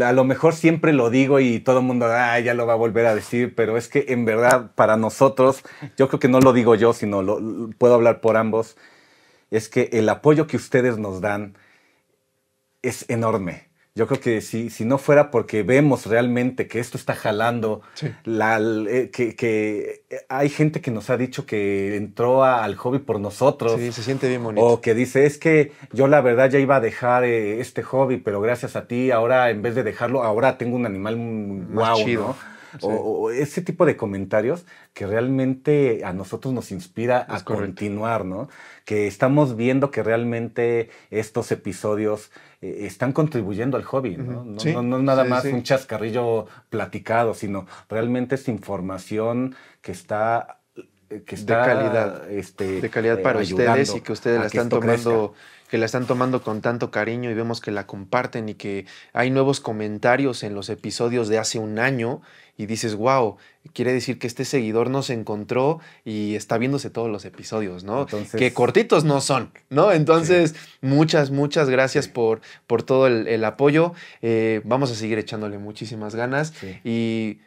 A lo mejor siempre lo digo y todo el mundo ah, ya lo va a volver a decir, pero es que en verdad para nosotros, yo creo que no lo digo yo, sino lo puedo hablar por ambos, es que el apoyo que ustedes nos dan es enorme yo creo que si, si no fuera porque vemos realmente que esto está jalando, eh, que, hay gente que nos ha dicho que entró al hobby por nosotros. Sí, se siente bien bonito. O que dice, es que yo la verdad ya iba a dejar eh, este hobby, pero gracias a ti, ahora en vez de dejarlo, ahora tengo un animal guau chido o, ese tipo de comentarios que realmente a nosotros nos inspira a continuar, ¿no? Que estamos viendo que realmente estos episodios eh, están contribuyendo al hobby, ¿no? no, es nada más un chascarrillo platicado, sino realmente es información que está eh, que de calidad, este, de calidad para eh, ustedes y que ustedes la están tomando que la están tomando con tanto cariño y vemos que la comparten y que hay nuevos comentarios en los episodios de hace un año y dices, wow, quiere decir que este seguidor nos encontró y está viéndose todos los episodios, ¿no? Que cortitos no son, ¿no? Entonces, muchas, muchas gracias por, por todo el, apoyo. Eh, vamos a seguir echándole muchísimas ganas y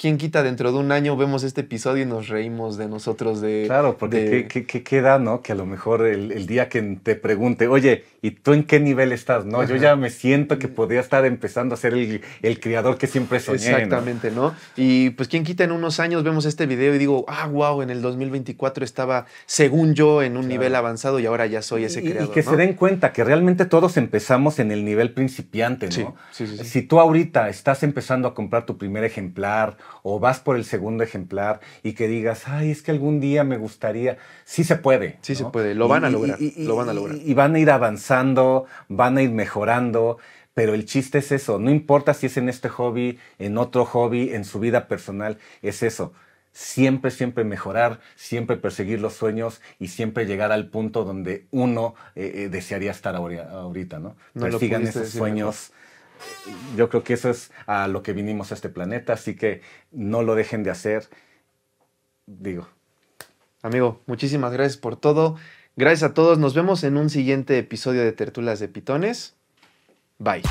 quién quita dentro de un año vemos este episodio y nos reímos de nosotros de... Claro, porque ¿qué, qué, queda, ¿no? Que a lo mejor el, día que te pregunte, oye, ¿y tú en qué nivel estás? No, yo ya me siento que podría estar empezando a ser el, el creador que siempre soñé. Exactamente, ¿no? Y pues quién quita en unos años vemos este video y digo, ah, wow, en el 2024 estaba, según yo, en un nivel avanzado y ahora ya soy ese creador. Y que se den cuenta que realmente todos empezamos en el nivel principiante, ¿no? Sí, sí, sí, si tú ahorita estás empezando a comprar tu primer ejemplar, o vas por el segundo ejemplar y que digas, ay, es que algún día me gustaría, sí se puede. Sí se puede, lo van a lograr, y, lo van a lograr. Y, van a ir avanzando, van a ir mejorando, pero el chiste es eso, no importa si es en este hobby, en otro hobby, en su vida personal, es eso. Siempre, siempre mejorar, siempre perseguir los sueños y siempre llegar al punto donde uno eh, eh, desearía estar ahorita, ¿no? no Persigan esos sueños yo creo que eso es a lo que vinimos a este planeta, así que no lo dejen de hacer, digo. Amigo, muchísimas gracias por todo. Gracias a todos. Nos vemos en un siguiente episodio de Tertulas de Pitones. Bye.